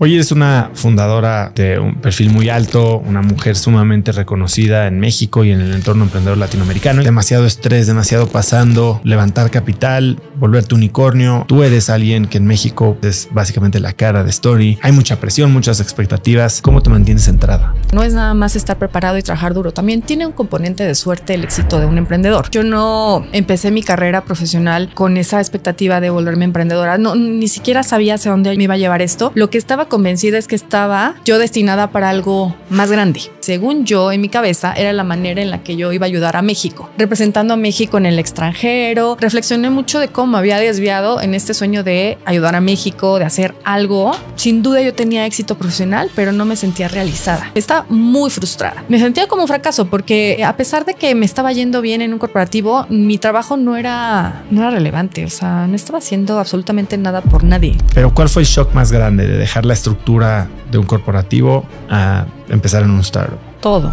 Hoy es una fundadora de un perfil muy alto, una mujer sumamente reconocida en México y en el entorno emprendedor latinoamericano. Demasiado estrés, demasiado pasando, levantar capital, volverte unicornio. Tú eres alguien que en México es básicamente la cara de Story. Hay mucha presión, muchas expectativas. ¿Cómo te mantienes centrada? No es nada más estar preparado y trabajar duro. También tiene un componente de suerte el éxito de un emprendedor. Yo no empecé mi carrera profesional con esa expectativa de volverme emprendedora. No, ni siquiera sabía hacia dónde me iba a llevar esto. Lo que estaba convencida es que estaba yo destinada para algo más grande según yo, en mi cabeza, era la manera en la que yo iba a ayudar a México, representando a México en el extranjero. Reflexioné mucho de cómo había desviado en este sueño de ayudar a México, de hacer algo. Sin duda yo tenía éxito profesional, pero no me sentía realizada. Estaba muy frustrada. Me sentía como un fracaso porque a pesar de que me estaba yendo bien en un corporativo, mi trabajo no era, no era relevante. O sea, no estaba haciendo absolutamente nada por nadie. Pero ¿cuál fue el shock más grande de dejar la estructura de un corporativo a empezar en un startup? Todo.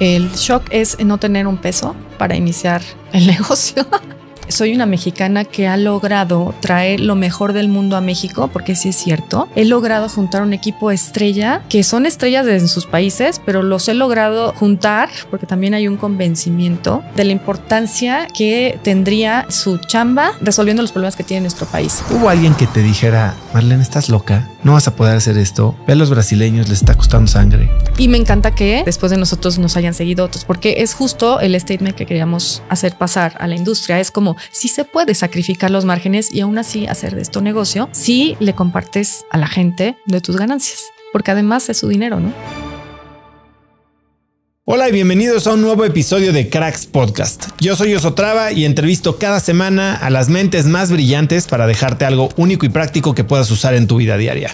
El shock es no tener un peso para iniciar el negocio. Soy una mexicana que ha logrado traer lo mejor del mundo a México, porque sí es cierto. He logrado juntar un equipo estrella, que son estrellas en sus países, pero los he logrado juntar, porque también hay un convencimiento de la importancia que tendría su chamba resolviendo los problemas que tiene nuestro país. ¿Hubo alguien que te dijera, Marlene, estás loca? no vas a poder hacer esto. Ve a los brasileños, les está costando sangre. Y me encanta que después de nosotros nos hayan seguido otros, porque es justo el statement que queríamos hacer pasar a la industria. Es como, si se puede sacrificar los márgenes y aún así hacer de esto negocio, si le compartes a la gente de tus ganancias, porque además es su dinero, ¿no? Hola y bienvenidos a un nuevo episodio de Cracks Podcast. Yo soy Osotrava y entrevisto cada semana a las mentes más brillantes para dejarte algo único y práctico que puedas usar en tu vida diaria.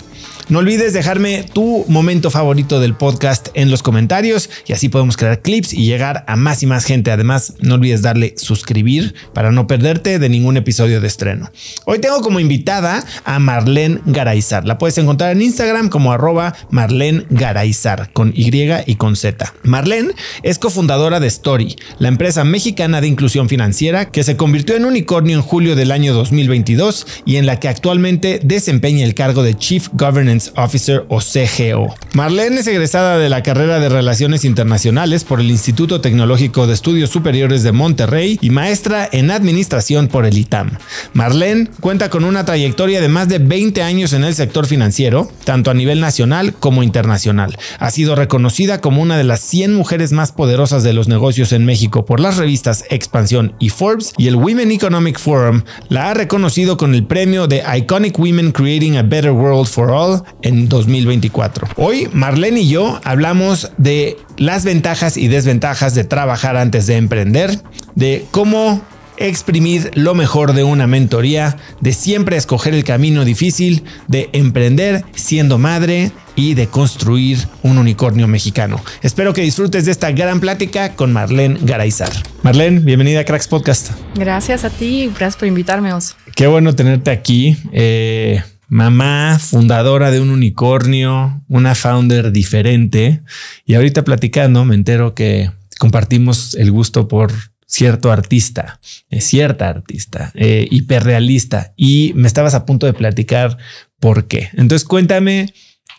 No olvides dejarme tu momento favorito del podcast en los comentarios y así podemos crear clips y llegar a más y más gente. Además, no olvides darle suscribir para no perderte de ningún episodio de estreno. Hoy tengo como invitada a Marlene Garaizar. La puedes encontrar en Instagram como arroba Marlene Garaizar con Y y con Z. Marlene es cofundadora de Story, la empresa mexicana de inclusión financiera que se convirtió en unicornio en julio del año 2022 y en la que actualmente desempeña el cargo de Chief Governance Officer o CGO. Marlene es egresada de la carrera de Relaciones Internacionales por el Instituto Tecnológico de Estudios Superiores de Monterrey y maestra en Administración por el ITAM. Marlene cuenta con una trayectoria de más de 20 años en el sector financiero, tanto a nivel nacional como internacional. Ha sido reconocida como una de las 100 mujeres más poderosas de los negocios en México por las revistas Expansión y Forbes y el Women Economic Forum la ha reconocido con el premio de Iconic Women Creating a Better World for All en 2024. Hoy Marlene y yo hablamos de las ventajas y desventajas de trabajar antes de emprender, de cómo exprimir lo mejor de una mentoría, de siempre escoger el camino difícil, de emprender siendo madre y de construir un unicornio mexicano. Espero que disfrutes de esta gran plática con Marlene Garaizar. Marlene, bienvenida a Cracks Podcast. Gracias a ti, gracias por invitarme, Qué bueno tenerte aquí. Eh, mamá, fundadora de un unicornio, una founder diferente. Y ahorita platicando me entero que compartimos el gusto por cierto artista, eh, cierta artista, eh, hiperrealista. Y me estabas a punto de platicar por qué. Entonces cuéntame,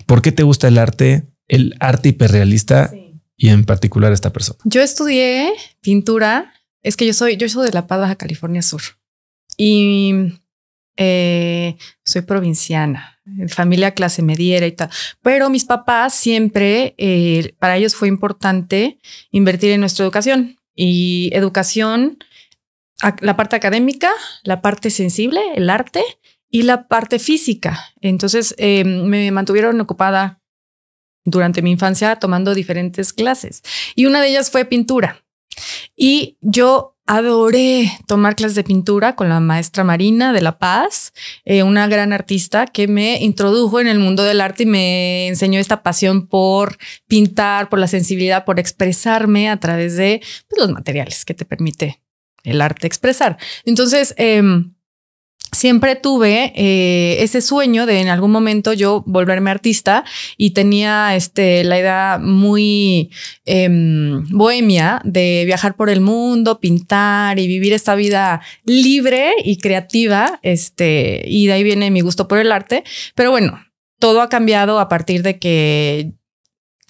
¿por qué te gusta el arte, el arte hiperrealista y en particular esta persona? Yo estudié pintura. Es que yo soy, yo soy de La Paz, California Sur. Y eh, soy provinciana, eh, familia clase mediera y tal, pero mis papás siempre, eh, para ellos fue importante invertir en nuestra educación y educación, la parte académica, la parte sensible, el arte y la parte física. Entonces em, me mantuvieron ocupada durante mi infancia tomando diferentes clases y una de ellas fue pintura. Y yo Adoré tomar clases de pintura con la maestra Marina de La Paz, eh, una gran artista que me introdujo en el mundo del arte y me enseñó esta pasión por pintar, por la sensibilidad, por expresarme a través de pues, los materiales que te permite el arte expresar. Entonces, em, siempre tuve eh, ese sueño de en algún momento yo volverme artista y tenía este, la idea muy em, bohemia de viajar por el mundo, pintar y vivir esta vida libre y creativa. Este, y de ahí viene mi gusto por el arte. Pero bueno, todo ha cambiado a partir de que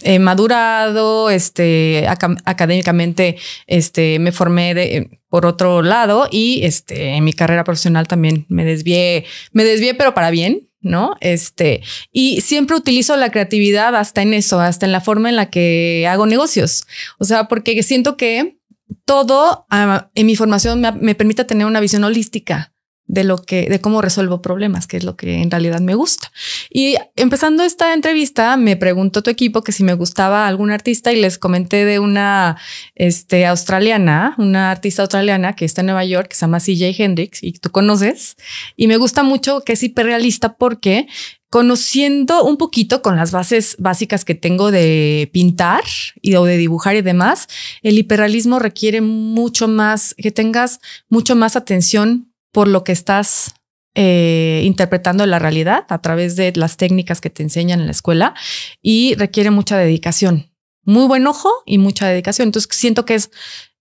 He eh, madurado, este, académicamente, este, me formé de, eh, por otro lado y este, en mi carrera profesional también me desvié, me desvié, pero para bien. ¿No? Este, y siempre utilizo la creatividad hasta en eso, hasta en la forma en la que hago negocios. O sea, porque siento que todo ah, en mi formación me, me permite tener una visión holística de lo que, de cómo resuelvo problemas, que es lo que en realidad me gusta. Y empezando esta entrevista, me preguntó tu equipo que si me gustaba algún artista y les comenté de una este, australiana, una artista australiana que está en Nueva York, que se llama CJ Hendrix y tú conoces. Y me gusta mucho que es hiperrealista porque conociendo un poquito con las bases básicas que tengo de pintar y o de dibujar y demás, el hiperrealismo requiere mucho más, que tengas mucho más atención por lo que estás eh, interpretando la realidad a través de las técnicas que te enseñan en la escuela y requiere mucha dedicación, muy buen ojo y mucha dedicación. Entonces siento que es,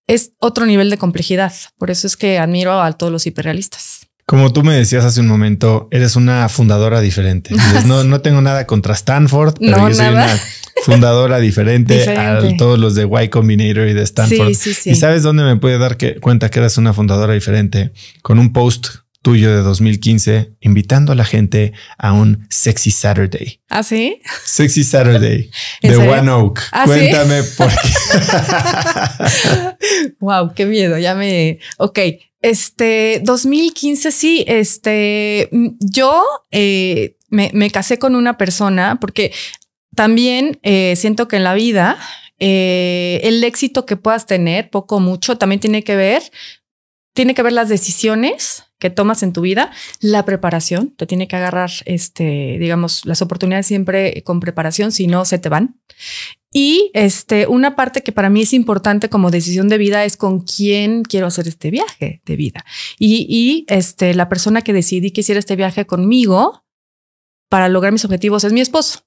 es otro nivel de complejidad. Por eso es que admiro a todos los hiperrealistas. Como tú me decías hace un momento, eres una fundadora diferente. no, tengo nada contra Stanford, pero yo soy una fundadora diferente, a todos los de Y Combinator y de Stanford. Sí, sí, sí. Y sabes dónde me puede dar que, cuenta que eras una fundadora diferente con un post tuyo de 2015 invitando a la gente a un Sexy Saturday. ¿Ah, sí? Sexy Saturday de One Oak. ¿Ah, Cuéntame por qué. wow, qué miedo. Ya me. Ok, este, 2015, sí, este, yo eh, me, casé con una persona porque también eh, siento que en la vida eh, el éxito que puedas tener, poco o mucho, también tiene que ver, tiene que ver las decisiones que tomas en tu vida, la preparación, te tiene que agarrar, este, digamos, las oportunidades siempre con preparación, si no, se te van. Y este, una parte que para mí es importante como decisión de vida es con quién quiero hacer este viaje de vida. Y, y este, la persona que decidí que hiciera este viaje conmigo para lograr mis objetivos es mi esposo.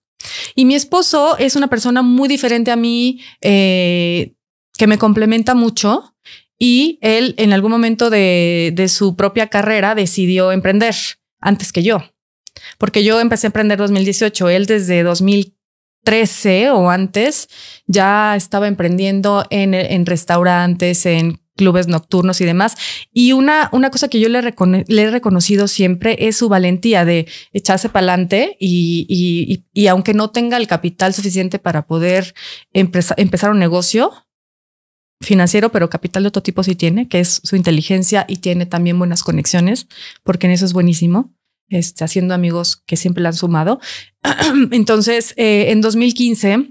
Y mi esposo es una persona muy diferente a mí, eh, que me complementa mucho. Y él en algún momento de, de su propia carrera decidió emprender antes que yo. Porque yo empecé a emprender 2018, él desde 2015 13 o antes ya estaba emprendiendo en, en restaurantes, en clubes nocturnos y demás. Y una, una cosa que yo le, he reconocido siempre es su valentía de echarse para adelante y, y, aunque no tenga el capital suficiente para poder empezar un negocio financiero, pero capital de otro tipo sí tiene, que es su inteligencia y tiene también buenas conexiones, porque en eso es buenísimo está haciendo amigos que siempre le han sumado. Entonces, eh, en 2015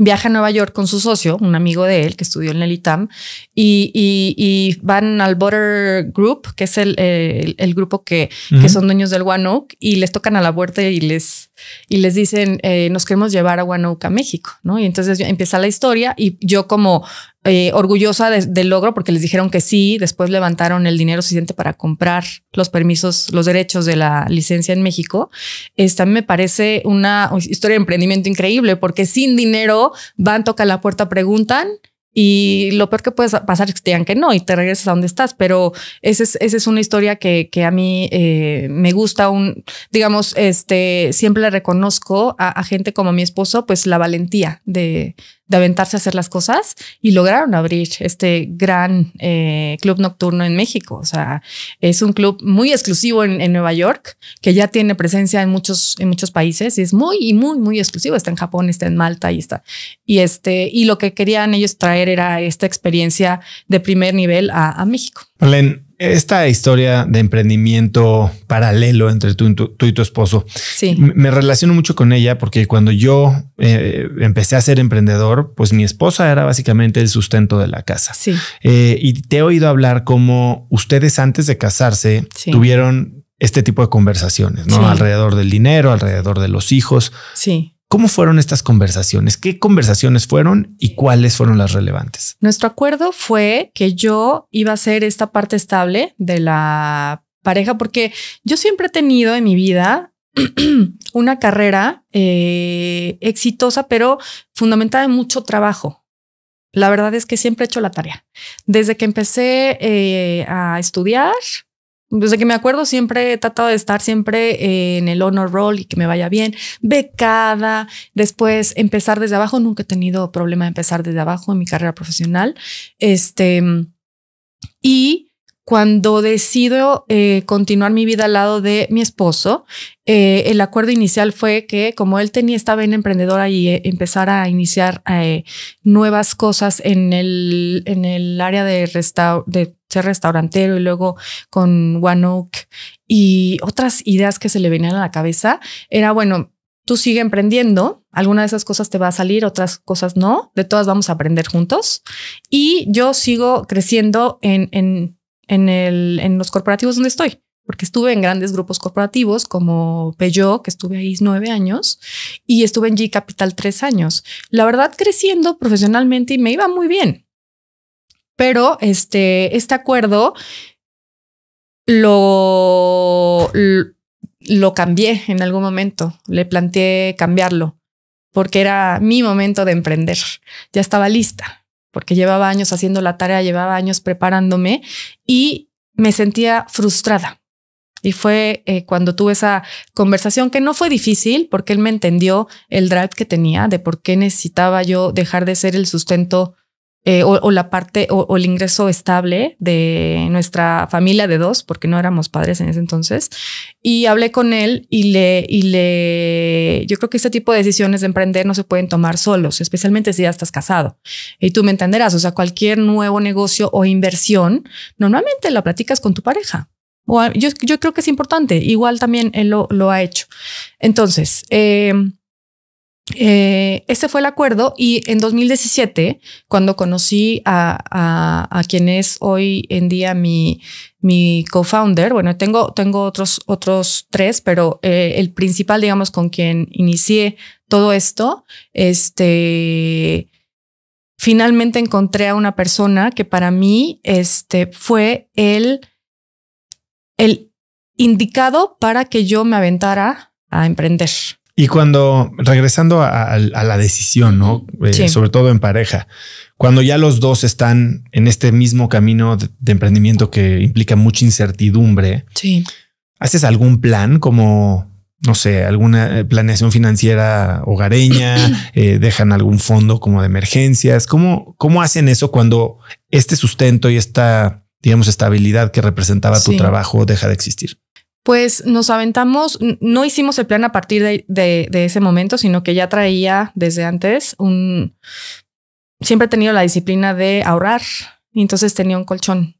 viaja a Nueva York con su socio, un amigo de él que estudió en el ITAM, y, van al Butter Group, que es el, el, grupo que, son dueños del One Oak, y les tocan a la muerte y les y les dicen, eh, nos queremos llevar a Huanouca, México, ¿no? Y entonces empieza la historia y yo como eh, orgullosa del logro porque les dijeron que sí, después levantaron el dinero suficiente para comprar los permisos, los derechos de la licencia en México. Esta me parece una historia de emprendimiento increíble porque sin dinero van, tocan la puerta, preguntan y lo peor que puede pasar es que te digan que no y te regresas a donde estás. Pero esa es, esa es una historia que, que a mí eh, me gusta. Un, digamos, este, siempre le reconozco a, a, gente como mi esposo, pues la valentía de, de aventarse a hacer las cosas y lograron abrir este gran eh, club nocturno en México. O sea, es un club muy exclusivo en, Nueva York, que ya tiene presencia en muchos, en muchos países y es muy, muy, muy exclusivo. Está en Japón, está en Malta y está. Y este, y lo que querían ellos traer era esta experiencia de primer nivel a, México esta historia de emprendimiento paralelo entre tú, y tu esposo, sí. me relaciono mucho con ella porque cuando yo eh, empecé a ser emprendedor, pues mi esposa era básicamente el sustento de la casa. Sí. Eh, y te he oído hablar como ustedes antes de casarse tuvieron este tipo de conversaciones, ¿no? Alrededor del dinero, alrededor de los hijos. Sí. ¿Cómo fueron estas conversaciones? ¿Qué conversaciones fueron y cuáles fueron las relevantes? Nuestro acuerdo fue que yo iba a ser esta parte estable de la pareja porque yo siempre he tenido en mi vida una carrera eh, exitosa, pero fundamentada en mucho trabajo. La verdad es que siempre he hecho la tarea. Desde que empecé eh, a estudiar, desde que me acuerdo siempre he tratado de estar siempre eh, en el honor roll y que me vaya bien, becada, después empezar desde abajo, nunca he tenido problema de empezar desde abajo en mi carrera profesional. Este, y cuando decido eh, continuar mi vida al lado de mi esposo, eh, el acuerdo inicial fue que como él tenía esta vena emprendedora y empezar a iniciar nuevas cosas en el, en el área de, restaurante. de ser restaurantero y luego con One Oak y otras ideas que se le venían a la cabeza, era bueno, tú sigue emprendiendo, alguna de esas cosas te va a salir, otras cosas no, de todas vamos a aprender juntos y yo sigo creciendo en, en, en, el, en los corporativos donde estoy porque estuve en grandes grupos corporativos como Peugeot, que estuve ahí nueve años, y estuve en G Capital tres años. La verdad, creciendo profesionalmente y me iba muy bien pero este, este acuerdo lo, lo, cambié en algún momento, le planteé cambiarlo porque era mi momento de emprender, ya estaba lista, porque llevaba años haciendo la tarea, llevaba años preparándome y me sentía frustrada. Y fue eh, cuando tuve esa conversación que no fue difícil porque él me entendió el drive que tenía de por qué necesitaba yo dejar de ser el sustento eh, o, la parte o, el ingreso estable de nuestra familia de dos, porque no éramos padres en ese entonces. Y hablé con él y le, y le, yo creo que este tipo de decisiones de emprender no se pueden tomar solos, especialmente si ya estás casado. Y tú me entenderás, o sea, cualquier nuevo negocio o inversión, normalmente la platicas con tu pareja. yo, creo que es importante, igual también él lo, ha hecho. Entonces, eh, eh, ese fue el acuerdo y en 2017, cuando conocí a, quien es hoy en día mi, co-founder, bueno, tengo, tengo otros, otros tres, pero eh, el principal, digamos, con quien inicié todo esto, este, finalmente encontré a una persona que para mí este, fue el, el indicado para que yo me aventara a emprender. Y cuando, regresando a, la decisión, ¿no? Eh, sobre todo en pareja, cuando ya los dos están en este mismo camino de, emprendimiento que implica mucha incertidumbre, ¿haces algún plan como, no sé, alguna eh, planeación financiera hogareña? Eh, ¿Dejan algún fondo como de emergencias? ¿Cómo, ¿Cómo hacen eso cuando este sustento y esta, digamos, estabilidad que representaba tu trabajo deja de existir? Pues nos aventamos, no hicimos el plan a partir de, ese momento, sino que ya traía desde antes un... Siempre he tenido la disciplina de ahorrar y entonces tenía un colchón.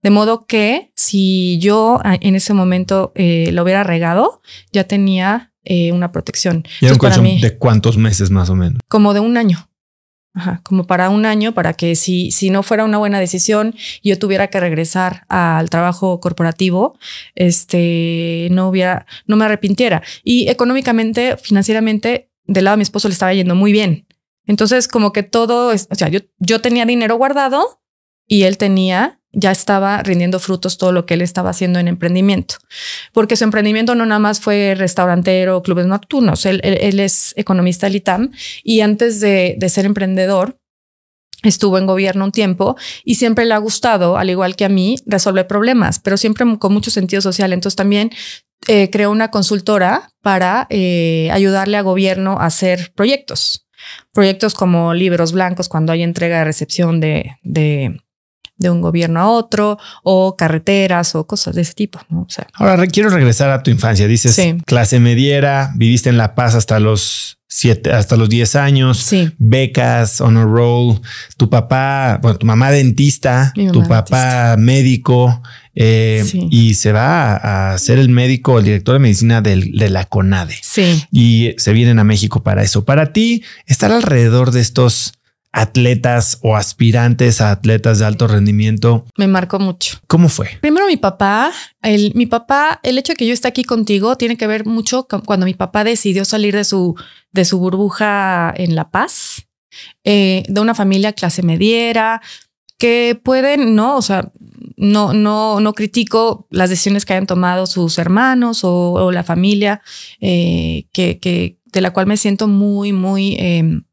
De modo que si yo en ese momento eh, lo hubiera regado, ya tenía eh, una protección. ¿Y era un colchón de cuántos meses más o menos? Como de un año como para un año, para que si, si no fuera una buena decisión, yo tuviera que regresar al trabajo corporativo, este, no hubiera, no me arrepintiera. Y económicamente, financieramente, del lado de mi esposo le estaba yendo muy bien. Entonces, como que todo, o sea, yo, yo tenía dinero guardado y él tenía ya estaba rindiendo frutos todo lo que él estaba haciendo en emprendimiento, porque su emprendimiento no nada más fue restaurantero, clubes nocturnos, él, es economista del ITAM y antes de, ser emprendedor, estuvo en gobierno un tiempo y siempre le ha gustado, al igual que a mí, resolver problemas, pero siempre con mucho sentido social. Entonces también eh, creó una consultora para eh, ayudarle a gobierno a hacer proyectos. Proyectos como libros blancos cuando hay entrega de recepción de de un gobierno a otro o carreteras o cosas de ese tipo. ¿no? sea, Ahora quiero regresar a tu infancia. Dices clase mediera, viviste en La Paz hasta los siete, hasta los diez años, becas, honor roll, tu papá, bueno, tu mamá dentista, tu papá médico, eh, y se va a ser el médico, el director de medicina de la CONADE. Sí. Y se vienen a México para eso. Para ti, estar alrededor de estos atletas o aspirantes a atletas de alto rendimiento? Me marcó mucho. ¿Cómo fue? Primero mi papá, el, mi papá, el hecho de que yo esté aquí contigo tiene que ver mucho con cuando mi papá decidió salir de su, de su burbuja en La Paz, eh, de una familia clase mediera, que pueden, no, o sea, no, no, no critico las decisiones que hayan tomado sus hermanos o, la familia, eh, que, que, de la cual me siento muy, muy... Em,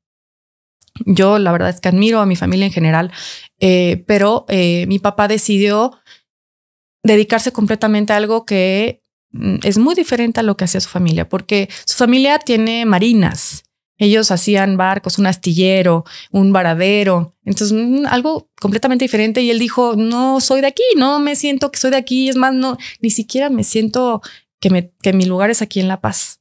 yo la verdad es que admiro a mi familia en general, eh, pero eh, mi papá decidió dedicarse completamente a algo que mm, es muy diferente a lo que hacía su familia, porque su familia tiene marinas. Ellos hacían barcos, un astillero, un varadero, entonces mm, algo completamente diferente. Y él dijo, no soy de aquí, no me siento que soy de aquí, es más, no, ni siquiera me siento que, me, que mi lugar es aquí en La Paz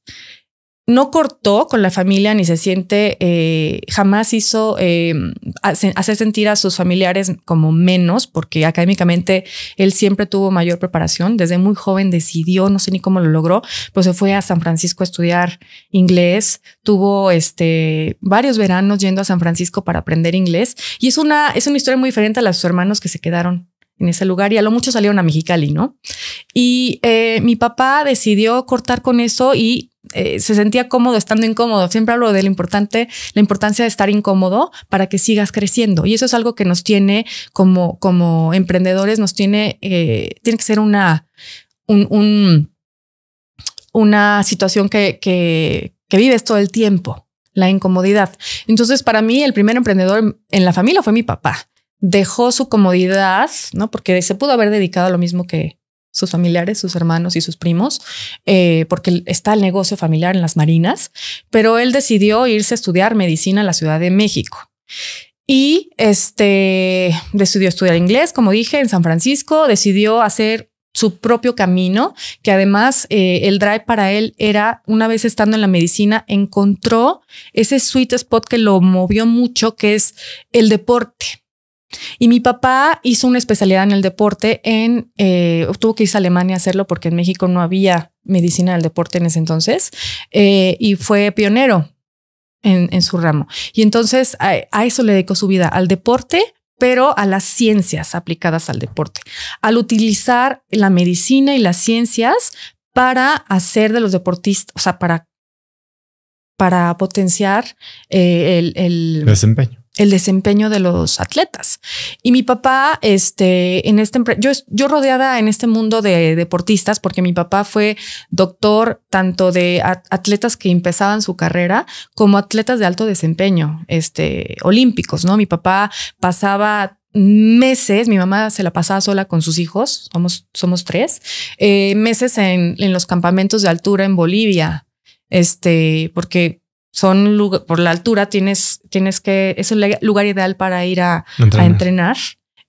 no cortó con la familia ni se siente, eh, jamás hizo eh, hacer sentir a sus familiares como menos, porque académicamente él siempre tuvo mayor preparación. Desde muy joven decidió, no sé ni cómo lo logró, pues se fue a San Francisco a estudiar inglés. Tuvo este, varios veranos yendo a San Francisco para aprender inglés. Y es una, es una historia muy diferente a las de sus hermanos que se quedaron en ese lugar y a lo mucho salieron a Mexicali, ¿no? Y eh, mi papá decidió cortar con eso y eh, se sentía cómodo estando incómodo. Siempre hablo de lo importante, la importancia de estar incómodo para que sigas creciendo. Y eso es algo que nos tiene como, como emprendedores, nos tiene, eh, tiene que ser una, un, una situación que, que, que vives todo el tiempo, la incomodidad. Entonces, para mí, el primer emprendedor en la familia fue mi papá. Dejó su comodidad, ¿no? Porque se pudo haber dedicado a lo mismo que, sus familiares, sus hermanos y sus primos, eh, porque está el negocio familiar en las marinas, pero él decidió irse a estudiar medicina en la Ciudad de México. Y este decidió estudiar inglés, como dije, en San Francisco, decidió hacer su propio camino, que además eh, el drive para él era, una vez estando en la medicina, encontró ese sweet spot que lo movió mucho, que es el deporte. Y mi papá hizo una especialidad en el deporte en, eh, tuvo que irse a Alemania a hacerlo porque en México no había medicina del deporte en ese entonces eh, y fue pionero en, su ramo. Y entonces a, eso le dedicó su vida, al deporte, pero a las ciencias aplicadas al deporte, al utilizar la medicina y las ciencias para hacer de los deportistas, o sea, para para potenciar eh, el, desempeño el desempeño de los atletas. Y mi papá, este, en este, yo, yo rodeada en este mundo de deportistas, porque mi papá fue doctor tanto de atletas que empezaban su carrera como atletas de alto desempeño, este, olímpicos, ¿no? Mi papá pasaba meses, mi mamá se la pasaba sola con sus hijos, somos, somos tres, eh, meses en, en, los campamentos de altura en Bolivia, este, porque son por la altura tienes, tienes que, es el lugar ideal para ir a entrenar.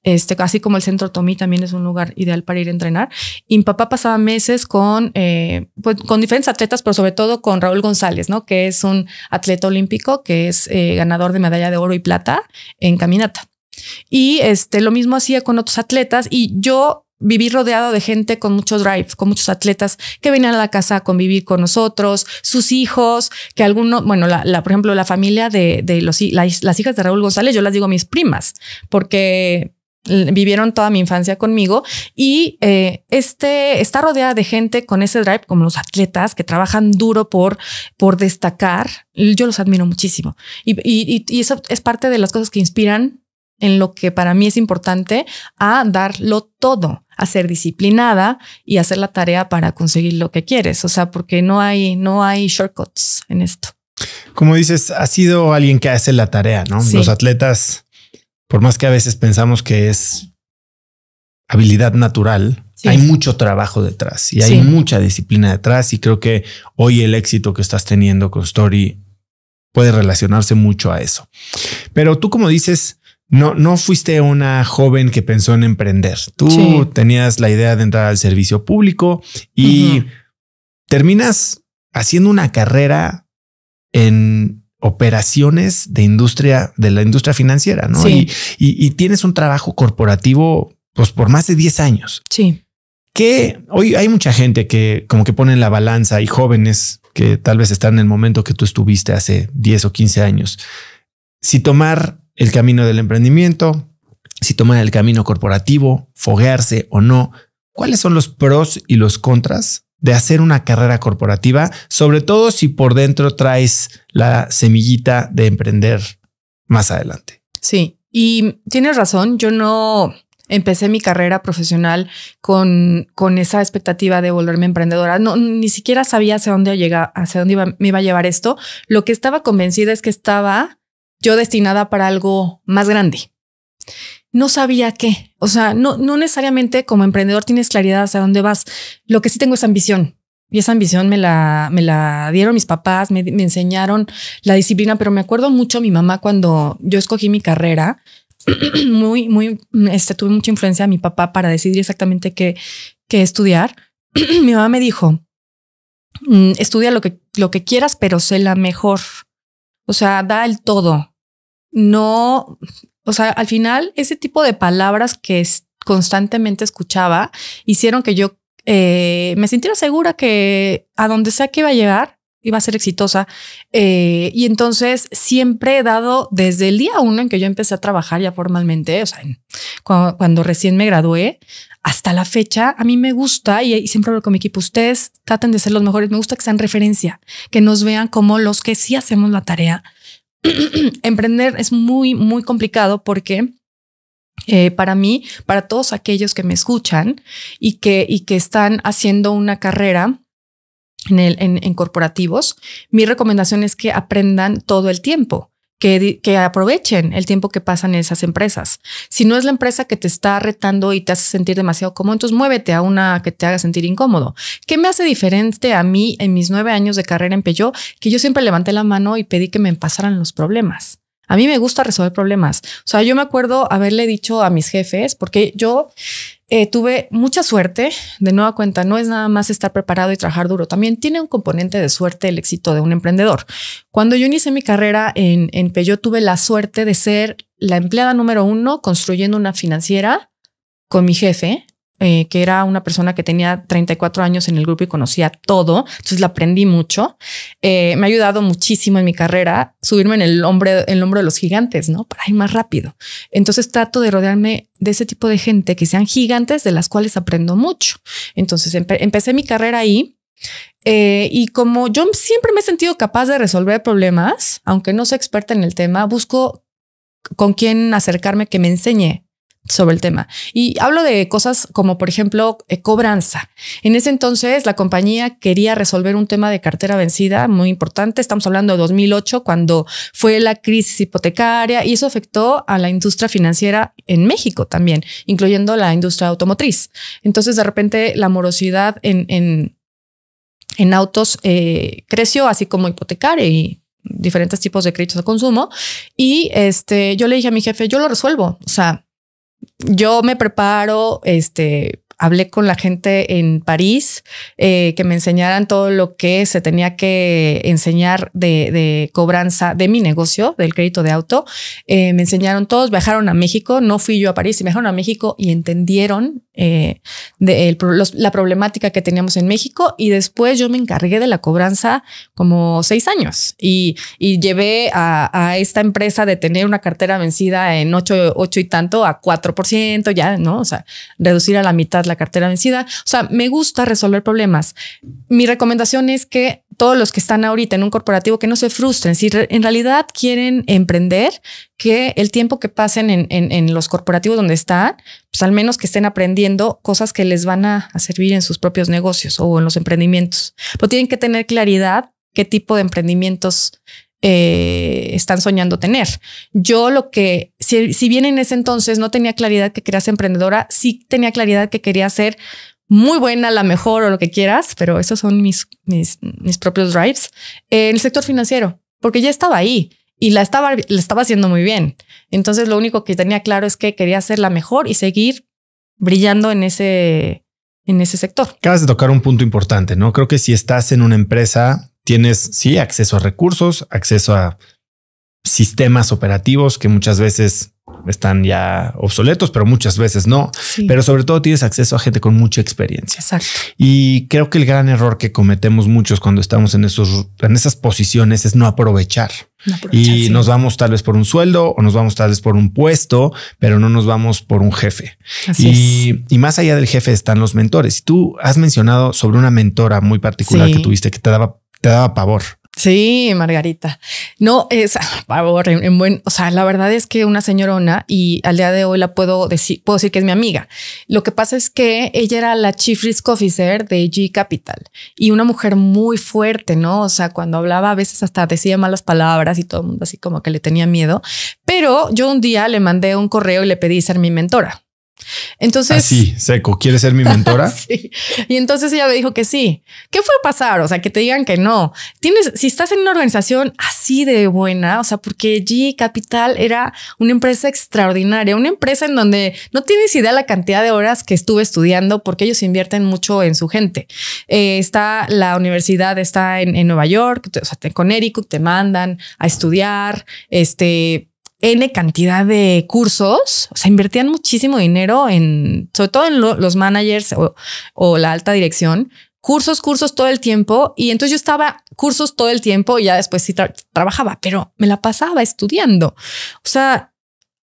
Este, así como el centro Tomí también es un lugar ideal para ir a entrenar. Y mi papá pasaba meses con, eh, pues, con diferentes atletas, pero sobre todo con Raúl González, ¿no? Que es un atleta olímpico que es eh, ganador de medalla de oro y plata en caminata. Y este, lo mismo hacía con otros atletas y yo viví rodeado de gente con mucho drive, con muchos atletas que venían a la casa a convivir con nosotros, sus hijos, que algunos, bueno, la, la, por ejemplo, la familia de, de los, las hijas de Raúl González, yo las digo mis primas, porque vivieron toda mi infancia conmigo y eh, este está rodeada de gente con ese drive como los atletas que trabajan duro por por destacar yo los admiro muchísimo y, y eso es parte de las cosas que inspiran en lo que para mí es importante a darlo todo, a ser disciplinada y hacer la tarea para conseguir lo que quieres. O sea, porque no hay, no hay shortcuts en esto. Como dices, ha sido alguien que hace la tarea, ¿no? Los atletas, por más que a veces pensamos que es habilidad natural, Hay mucho trabajo detrás y hay mucha disciplina detrás y creo que hoy el éxito que estás teniendo con Story puede relacionarse mucho a eso. Pero tú como dices, no, no fuiste una joven que pensó en emprender. Tú tenías la idea de entrar al servicio público y terminas haciendo una carrera en operaciones de industria, de la industria financiera, ¿no? Y, tienes un trabajo corporativo pues, por más de 10 años. Sí. Que hoy hay mucha gente que como que pone en la balanza y jóvenes que tal vez están en el momento que tú estuviste hace 10 o 15 años. Si tomar el camino del emprendimiento, si tomar el camino corporativo, foguearse o no, cuáles son los pros y los contras de hacer una carrera corporativa, sobre todo si por dentro traes la semillita de emprender más adelante. Sí, y tienes razón, yo no empecé mi carrera profesional con, con esa expectativa de volverme emprendedora. No, ni siquiera sabía hacia dónde, hacia dónde me iba a llevar esto. Lo que estaba convencida es que estaba yo destinada para algo más grande. No sabía qué. O sea, no, no necesariamente como emprendedor tienes claridad hacia dónde vas. Lo que sí tengo es ambición. Y esa ambición me la, me la dieron mis papás, me, enseñaron la disciplina, pero me acuerdo mucho a mi mamá cuando yo escogí mi carrera, muy, muy, este, tuve mucha influencia de mi papá para decidir exactamente qué, estudiar. mi mamá me dijo, mm, estudia lo que, lo que quieras, pero sé la mejor. O sea, da el todo no, o sea, al final ese tipo de palabras que constantemente escuchaba hicieron que yo eh, me sintiera segura que a donde sea que iba a llegar iba a ser exitosa. Eh, y entonces siempre he dado desde el día uno en que yo empecé a trabajar ya formalmente, o sea, cuando, recién me gradué, hasta la fecha, a mí me gusta, y, y, siempre hablo con mi equipo, ustedes traten de ser los mejores, me gusta que sean referencia, que nos vean como los que sí hacemos la tarea, emprender es muy, muy complicado porque eh, para mí, para todos aquellos que me escuchan y que, y que están haciendo una carrera en corporativos, mi recomendación es que aprendan todo el tiempo que, que, aprovechen el tiempo que pasan en esas empresas. Si no es la empresa que te está retando y te hace sentir demasiado cómodo, entonces muévete a una que te haga sentir incómodo. ¿Qué me hace diferente a mí en mis nueve años de carrera en Peugeot? Que yo siempre levanté la mano y pedí que me pasaran los problemas. A mí me gusta resolver problemas. O sea, yo me acuerdo haberle dicho a mis jefes, porque yo eh, tuve mucha suerte, de nueva cuenta, no es nada más estar preparado y trabajar duro, también tiene un componente de suerte el éxito de un emprendedor. Cuando yo inicié mi carrera en, en Peyo, tuve la suerte de ser la empleada número uno construyendo una financiera con mi jefe, eh, que era una persona que tenía 34 años en el grupo y conocía todo, entonces la aprendí mucho. Eh, me ha ayudado muchísimo en mi carrera subirme en el, hombre, el hombro de los gigantes, ¿no? Para ir más rápido. Entonces trato de rodearme de ese tipo de gente que sean gigantes de las cuales aprendo mucho. Entonces empecé mi carrera ahí. Eh, y como yo siempre me he sentido capaz de resolver problemas, aunque no soy experta en el tema, busco con quién acercarme que me enseñe sobre el tema. Y hablo de cosas como, por ejemplo, eh, cobranza. En ese entonces, la compañía quería resolver un tema de cartera vencida muy importante. Estamos hablando de 2008, cuando fue la crisis hipotecaria y eso afectó a la industria financiera en México también, incluyendo la industria automotriz. Entonces, de repente, la morosidad en, autos eh, creció, así como hipotecaria y diferentes tipos de créditos de consumo. Y este, yo le dije a mi jefe, yo lo resuelvo. O sea, yo me preparo, este, hablé con la gente en París, eh, que me enseñaran todo lo que se tenía que enseñar de, cobranza de mi negocio, del crédito de auto. Eh, me enseñaron todos, viajaron a México, no fui yo a París, y viajaron a México y entendieron eh, de la problemática que teníamos en México y después yo me encargué de la cobranza como seis años y, y llevé a, esta empresa de tener una cartera vencida en ocho y tanto a cuatro por ciento ya, ¿no? O sea, reducir a la mitad la cartera vencida. O sea, me gusta resolver problemas. Mi recomendación es que todos los que están ahorita en un corporativo que no se frustren. Si en realidad quieren emprender, que el tiempo que pasen en, los corporativos donde están, pues al menos que estén aprendiendo cosas que les van a, servir en sus propios negocios o en los emprendimientos. Pero tienen que tener claridad qué tipo de emprendimientos eh, están soñando tener. Yo lo que, si, si, bien en ese entonces no tenía claridad que quería ser emprendedora, sí tenía claridad que quería ser muy buena, la mejor o lo que quieras, pero esos son mis, mis, mis propios drives, en el sector financiero, porque ya estaba ahí y la estaba, la estaba haciendo muy bien. Entonces lo único que tenía claro es que quería ser la mejor y seguir brillando en ese, en ese sector. Acabas de tocar un punto importante, ¿no? Creo que si estás en una empresa, tienes, sí, acceso a recursos, acceso a sistemas operativos que muchas veces están ya obsoletos, pero muchas veces no. Pero sobre todo tienes acceso a gente con mucha experiencia. Y creo que el gran error que cometemos muchos cuando estamos en, esos, en esas posiciones es no aprovechar. y nos vamos tal vez por un sueldo o nos vamos tal vez por un puesto, pero no nos vamos por un jefe. y, más allá del jefe están los mentores. Y tú has mencionado sobre una mentora muy particular que tuviste que te daba, te daba pavor. Sí, Margarita. No, es, ah, por favor, en, en, buen, o sea, la verdad es que una señorona y al día de hoy la puedo decir, puedo decir que es mi amiga. Lo que pasa es que ella era la Chief Risk Officer de G Capital y una mujer muy fuerte, ¿no? O sea, cuando hablaba a veces hasta decía malas palabras y todo el mundo así como que le tenía miedo. Pero yo un día le mandé un correo y le pedí ser mi mentora. Entonces. Sí, seco. ¿Quieres ser mi mentora? sí. Y entonces ella me dijo que sí. ¿Qué fue a pasar? O sea, que te digan que no. Tienes, si estás en una organización así de buena, o sea, porque G Capital era una empresa extraordinaria, una empresa en donde no tienes idea la cantidad de horas que estuve estudiando porque ellos invierten mucho en su gente. Eh, está la universidad, está en, Nueva York, o sea, te, con Eric, te mandan a estudiar, este, N cantidad de cursos, o sea, invertían muchísimo dinero en, sobre todo en los managers o, la alta dirección, cursos, cursos todo el tiempo. Y entonces yo estaba cursos todo el tiempo y ya después sí trabajaba, pero me la pasaba estudiando. O sea,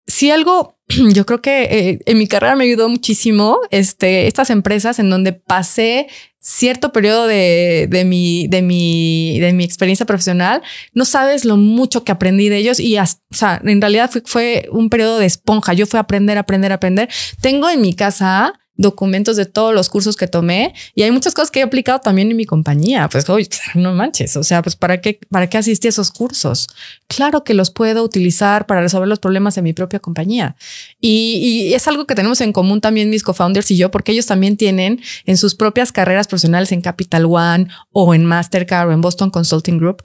si algo yo creo que eh, en mi carrera me ayudó muchísimo este, estas empresas en donde pasé cierto periodo de, de, mi, de, mi, de mi experiencia profesional, no sabes lo mucho que aprendí de ellos y o sea, en realidad fue, fue un periodo de esponja, yo fui a aprender, aprender, aprender. Tengo en mi casa documentos de todos los cursos que tomé y hay muchas cosas que he aplicado también en mi compañía. Pues, no manches, o sea, pues ¿para qué, para qué asistí a esos cursos? Claro que los puedo utilizar para resolver los problemas de mi propia compañía. Y, es algo que tenemos en común también mis co-founders y yo, porque ellos también tienen en sus propias carreras profesionales en Capital One o en Mastercard o en Boston Consulting Group,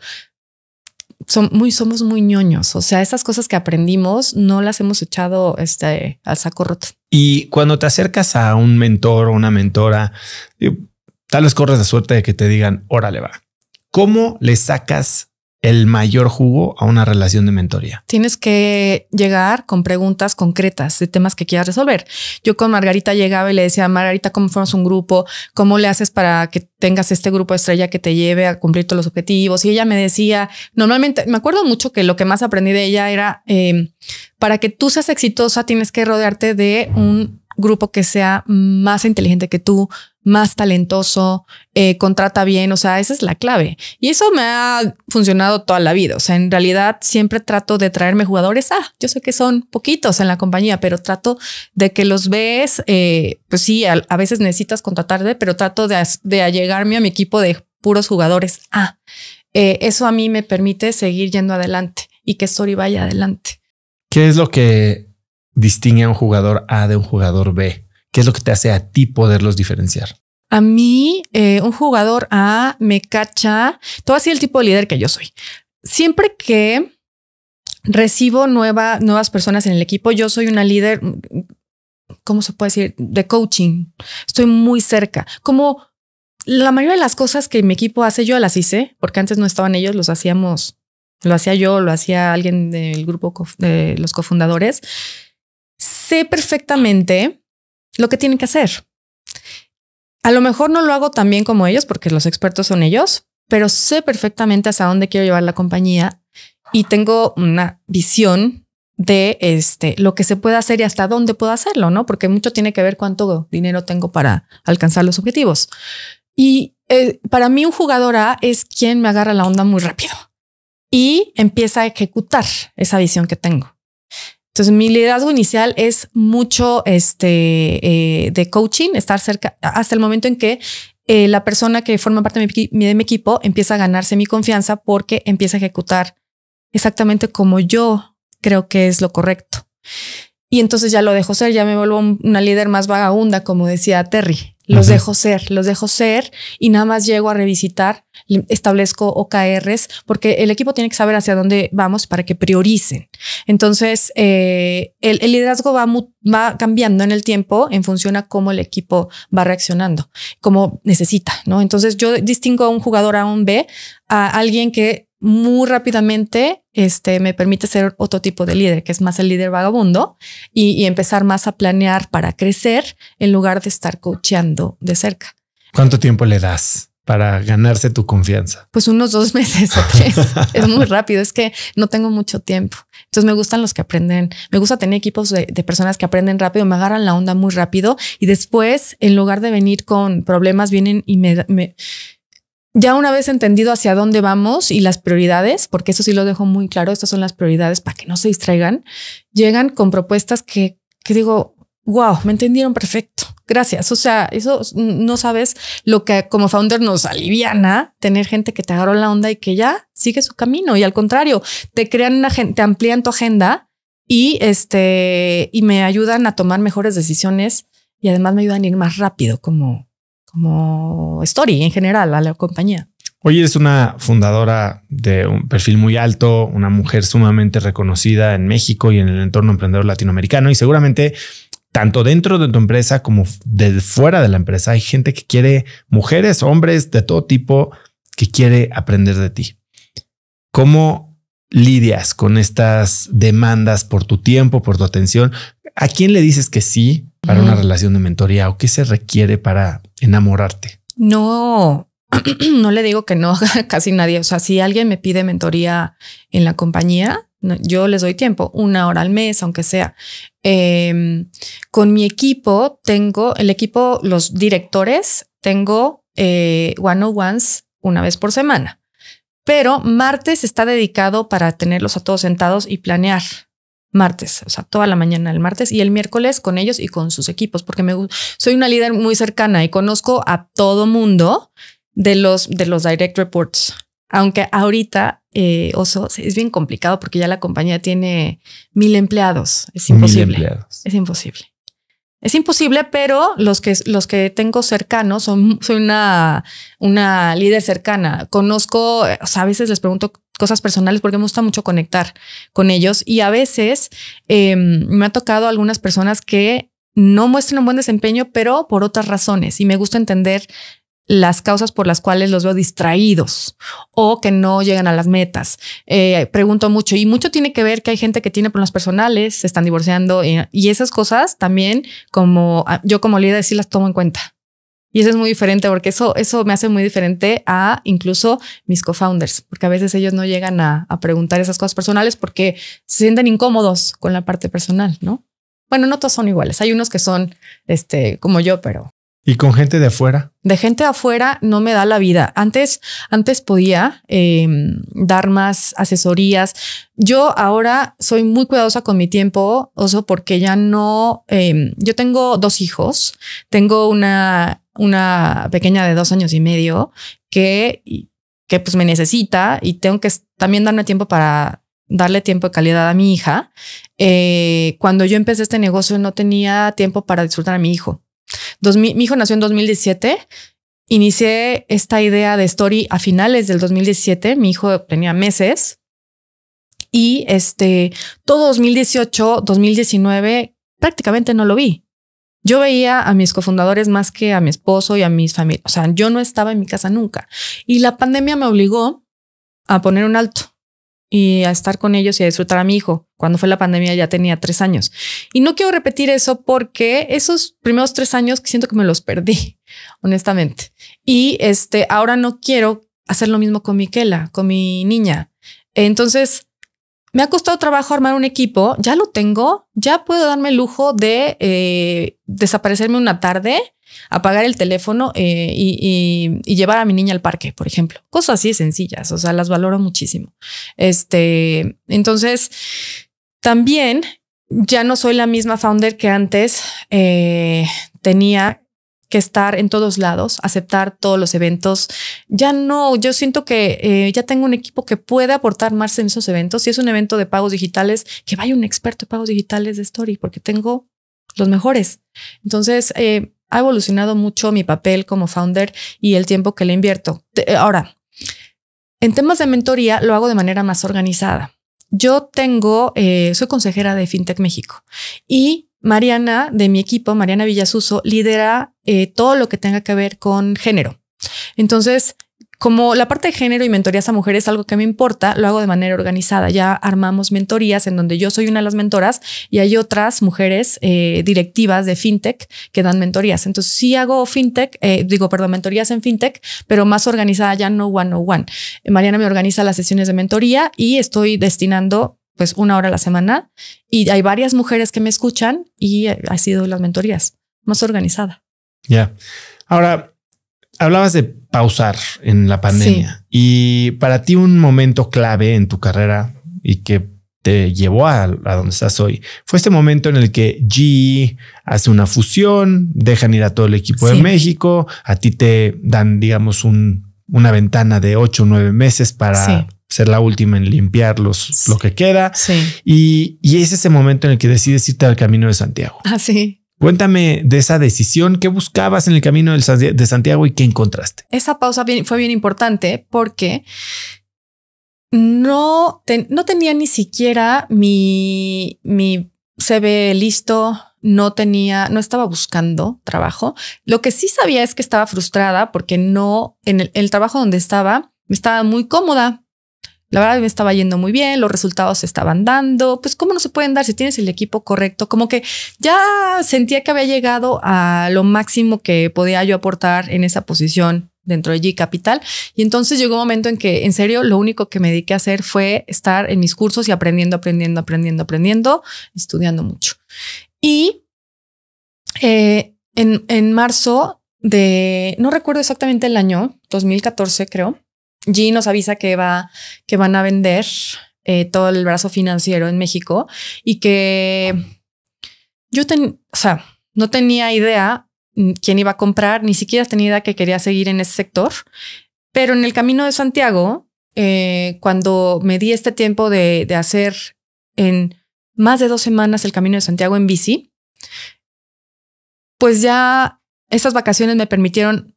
son muy, somos muy ñoños. O sea, esas cosas que aprendimos no las hemos echado este, al saco roto. Y cuando te acercas a un mentor o una mentora, eh, tal vez corres la suerte de que te digan, órale va. ¿Cómo le sacas el mayor jugo a una relación de mentoría. Tienes que llegar con preguntas concretas de temas que quieras resolver. Yo con Margarita llegaba y le decía, Margarita, ¿cómo formas un grupo? ¿Cómo le haces para que tengas este grupo de estrella que te lleve a cumplir todos los objetivos? Y ella me decía, normalmente, me acuerdo mucho que lo que más aprendí de ella era, eh, para que tú seas exitosa, tienes que rodearte de un grupo que sea más inteligente que tú, más talentoso, eh, contrata bien, o sea, esa es la clave. Y eso me ha funcionado toda la vida, o sea, en realidad siempre trato de traerme jugadores, ah, yo sé que son poquitos en la compañía, pero trato de que los ves, eh, pues sí, a, veces necesitas contratarte, pero trato de, allegarme a mi equipo de puros jugadores, ah, eh, eso a mí me permite seguir yendo adelante y que Story vaya adelante. ¿Qué es lo que distingue a un jugador A de un jugador B? ¿Qué es lo que te hace a ti poderlos diferenciar? A mí, eh, un jugador A me cacha todo así el tipo de líder que yo soy. Siempre que recibo nuevas personas en el equipo, yo soy una líder, ¿cómo se puede decir? De coaching. Estoy muy cerca. Como la mayoría de las cosas que mi equipo hace, yo las hice, porque antes no estaban ellos, los hacíamos, lo hacía yo, lo hacía alguien del grupo de los cofundadores sé perfectamente lo que tienen que hacer. A lo mejor no lo hago tan bien como ellos, porque los expertos son ellos, pero sé perfectamente hasta dónde quiero llevar la compañía y tengo una visión de este, lo que se puede hacer y hasta dónde puedo hacerlo, ¿no? Porque mucho tiene que ver cuánto dinero tengo para alcanzar los objetivos. Y eh, para mí un jugador A es quien me agarra la onda muy rápido y empieza a ejecutar esa visión que tengo. Entonces, mi liderazgo inicial es mucho este, eh, de coaching, estar cerca hasta el momento en que eh, la persona que forma parte de mi, de mi, equipo empieza a ganarse mi confianza porque empieza a ejecutar exactamente como yo creo que es lo correcto. Y entonces ya lo dejo ser, ya me vuelvo una líder más vagabunda, como decía Terry. Los dejo ser, los dejo ser y nada más llego a revisitar, establezco OKRs, porque el equipo tiene que saber hacia dónde vamos para que prioricen. Entonces, eh, el, liderazgo va, va, cambiando en el tiempo en función a cómo el equipo va reaccionando, cómo necesita, ¿no? Entonces, yo distingo a un jugador A, un B, a alguien que muy rápidamente este, me permite ser otro tipo de líder, que es más el líder vagabundo, y, empezar más a planear para crecer en lugar de estar cocheando de cerca. ¿Cuánto tiempo le das? para ganarse tu confianza? Pues unos dos meses o tres. es muy rápido, es que no tengo mucho tiempo. Entonces me gustan los que aprenden, me gusta tener equipos de, personas que aprenden rápido, me agarran la onda muy rápido y después, en lugar de venir con problemas, vienen y me ya una vez entendido hacia dónde vamos y las prioridades, porque eso sí lo dejo muy claro, estas son las prioridades para que no se distraigan, llegan con propuestas que, que digo, wow, me entendieron perfecto. Gracias. O sea, eso no sabes lo que como founder nos aliviana tener gente que te agarró la onda y que ya sigue su camino. Y al contrario, te crean una gente, amplían tu agenda y este, y me ayudan a tomar mejores decisiones y además me ayudan a ir más rápido como, como Story en general a la compañía. Hoy es una fundadora de un perfil muy alto, una mujer sumamente reconocida en México y en el entorno emprendedor latinoamericano y seguramente tanto dentro de tu empresa como de fuera de la empresa hay gente que quiere, mujeres, hombres de todo tipo, que quiere aprender de ti. ¿Cómo lidias con estas demandas por tu tiempo, por tu atención? ¿A quién le dices que sí? para una relación de mentoría o qué se requiere para enamorarte? No, no le digo que no casi nadie. O sea, si alguien me pide mentoría en la compañía, yo les doy tiempo, una hora al mes, aunque sea. Em, con mi equipo tengo, el equipo, los directores, tengo eh, one-on-ones una vez por semana. Pero martes está dedicado para tenerlos a todos sentados y planear martes, o sea, toda la mañana el martes y el miércoles con ellos y con sus equipos, porque me soy una líder muy cercana y conozco a todo mundo de los de los direct reports. Aunque ahorita eh, oso es bien complicado porque ya la compañía tiene mil empleados, es imposible, es imposible. Es imposible, pero los que, los que tengo cercanos, son, soy una, una líder cercana, conozco, o sea, a veces les pregunto cosas personales porque me gusta mucho conectar con ellos y a veces em, me ha tocado algunas personas que no muestran un buen desempeño, pero por otras razones. Y me gusta entender las causas por las cuales los veo distraídos o que no llegan a las metas. Eh, pregunto mucho y mucho tiene que ver que hay gente que tiene problemas personales, se están divorciando eh, y, esas cosas también como ah, yo como líder sí las tomo en cuenta. Y eso es muy diferente porque eso, eso me hace muy diferente a incluso mis co-founders, porque a veces ellos no llegan a, a preguntar esas cosas personales porque se sienten incómodos con la parte personal, ¿no? Bueno, no todos son iguales. Hay unos que son este, como yo, pero ¿Y con gente de afuera? De gente de afuera no me da la vida. Antes, antes podía em, dar más asesorías. Yo ahora soy muy cuidadosa con mi tiempo, Oso, porque ya no... Em, yo tengo dos hijos. Tengo una, una pequeña de dos años y medio que, que pues me necesita y tengo que también darme tiempo para darle tiempo de calidad a mi hija. Eh, cuando yo empecé este negocio no tenía tiempo para disfrutar a mi hijo mi, hijo nació en 2017 inicié esta idea de Story a finales del 2017. Mi hijo tenía meses. Y este, todo 2018, 2019, prácticamente no lo vi. Yo veía a mis cofundadores más que a mi esposo y a mis familias. O sea, yo no estaba en mi casa nunca. Y la pandemia me obligó a poner un alto y a estar con ellos y a disfrutar a mi hijo. Cuando fue la pandemia ya tenía tres años. Y no quiero repetir eso porque esos primeros tres años siento que me los perdí, honestamente. Y este, ahora no quiero hacer lo mismo con Miquela, con mi niña. Entonces, me ha costado trabajo armar un equipo, ya lo tengo, ya puedo darme el lujo de eh, desaparecerme una tarde apagar el teléfono eh, y, llevar a mi niña al parque, por ejemplo. Cosas así sencillas, o sea, las valoro muchísimo. Este, entonces, también ya no soy la misma founder que antes eh, tenía que estar en todos lados, aceptar todos los eventos. Ya no, yo siento que eh, ya tengo un equipo que puede aportar más en esos eventos. Si es un evento de pagos digitales, que vaya un experto de pagos digitales de Story, porque tengo los mejores. Entonces, eh, ha evolucionado mucho mi papel como founder y el tiempo que le invierto. Eh, ahora, en temas de mentoría lo hago de manera más organizada. Yo tengo, eh, soy consejera de FinTech México y Mariana de mi equipo, Mariana Villasuso, lidera eh, todo lo que tenga que ver con género. Entonces, como la parte de género y mentorías a mujeres es algo que me importa, lo hago de manera organizada. Ya armamos mentorías en donde yo soy una de las mentoras y hay otras mujeres eh, directivas de fintech que dan mentorías. Entonces sí hago fintech, eh, digo, perdón, mentorías en fintech, pero más organizada ya no one no one. Mariana me organiza las sesiones de mentoría y estoy destinando pues una hora a la semana y hay varias mujeres que me escuchan y ha sido las mentorías más organizada. Ya. Ahora, hablabas de pausar en la pandemia. Y para ti un momento clave en tu carrera y que te llevó a, donde estás hoy fue este momento en el que G e hace una fusión, dejan ir a todo el equipo de México, a ti te dan, digamos, un, una ventana de ocho o nueve meses para... Ser la última en limpiar los, lo que queda. Y, y es ese momento en el que decides irte al camino de Santiago. Ah, Cuéntame de esa decisión, ¿qué buscabas en el camino de Santiago y qué encontraste? Esa pausa fue bien importante porque no, no tenía ni siquiera mi, mi CV listo, no tenía, no estaba buscando trabajo. Lo que sí sabía es que estaba frustrada porque no, en el, el trabajo donde estaba, estaba muy cómoda, la verdad me estaba yendo muy bien, los resultados se estaban dando, pues cómo no se pueden dar si tienes el equipo correcto, como que ya sentía que había llegado a lo máximo que podía yo aportar en esa posición dentro de G Capital. Y entonces llegó un momento en que, en serio, lo único que me dediqué a hacer fue estar en mis cursos y aprendiendo, aprendiendo, aprendiendo, aprendiendo, estudiando mucho. Y eh, en, en marzo de, no recuerdo exactamente el año, 2014 creo, G nos avisa que, va, que van a vender eh, todo el brazo financiero en México y que yo ten, o sea, no tenía idea mm, quién iba a comprar, ni siquiera tenía idea que quería seguir en ese sector. Pero en el camino de Santiago, eh, cuando me di este tiempo de, de, hacer en más de dos semanas el camino de Santiago en bici, pues ya esas vacaciones me permitieron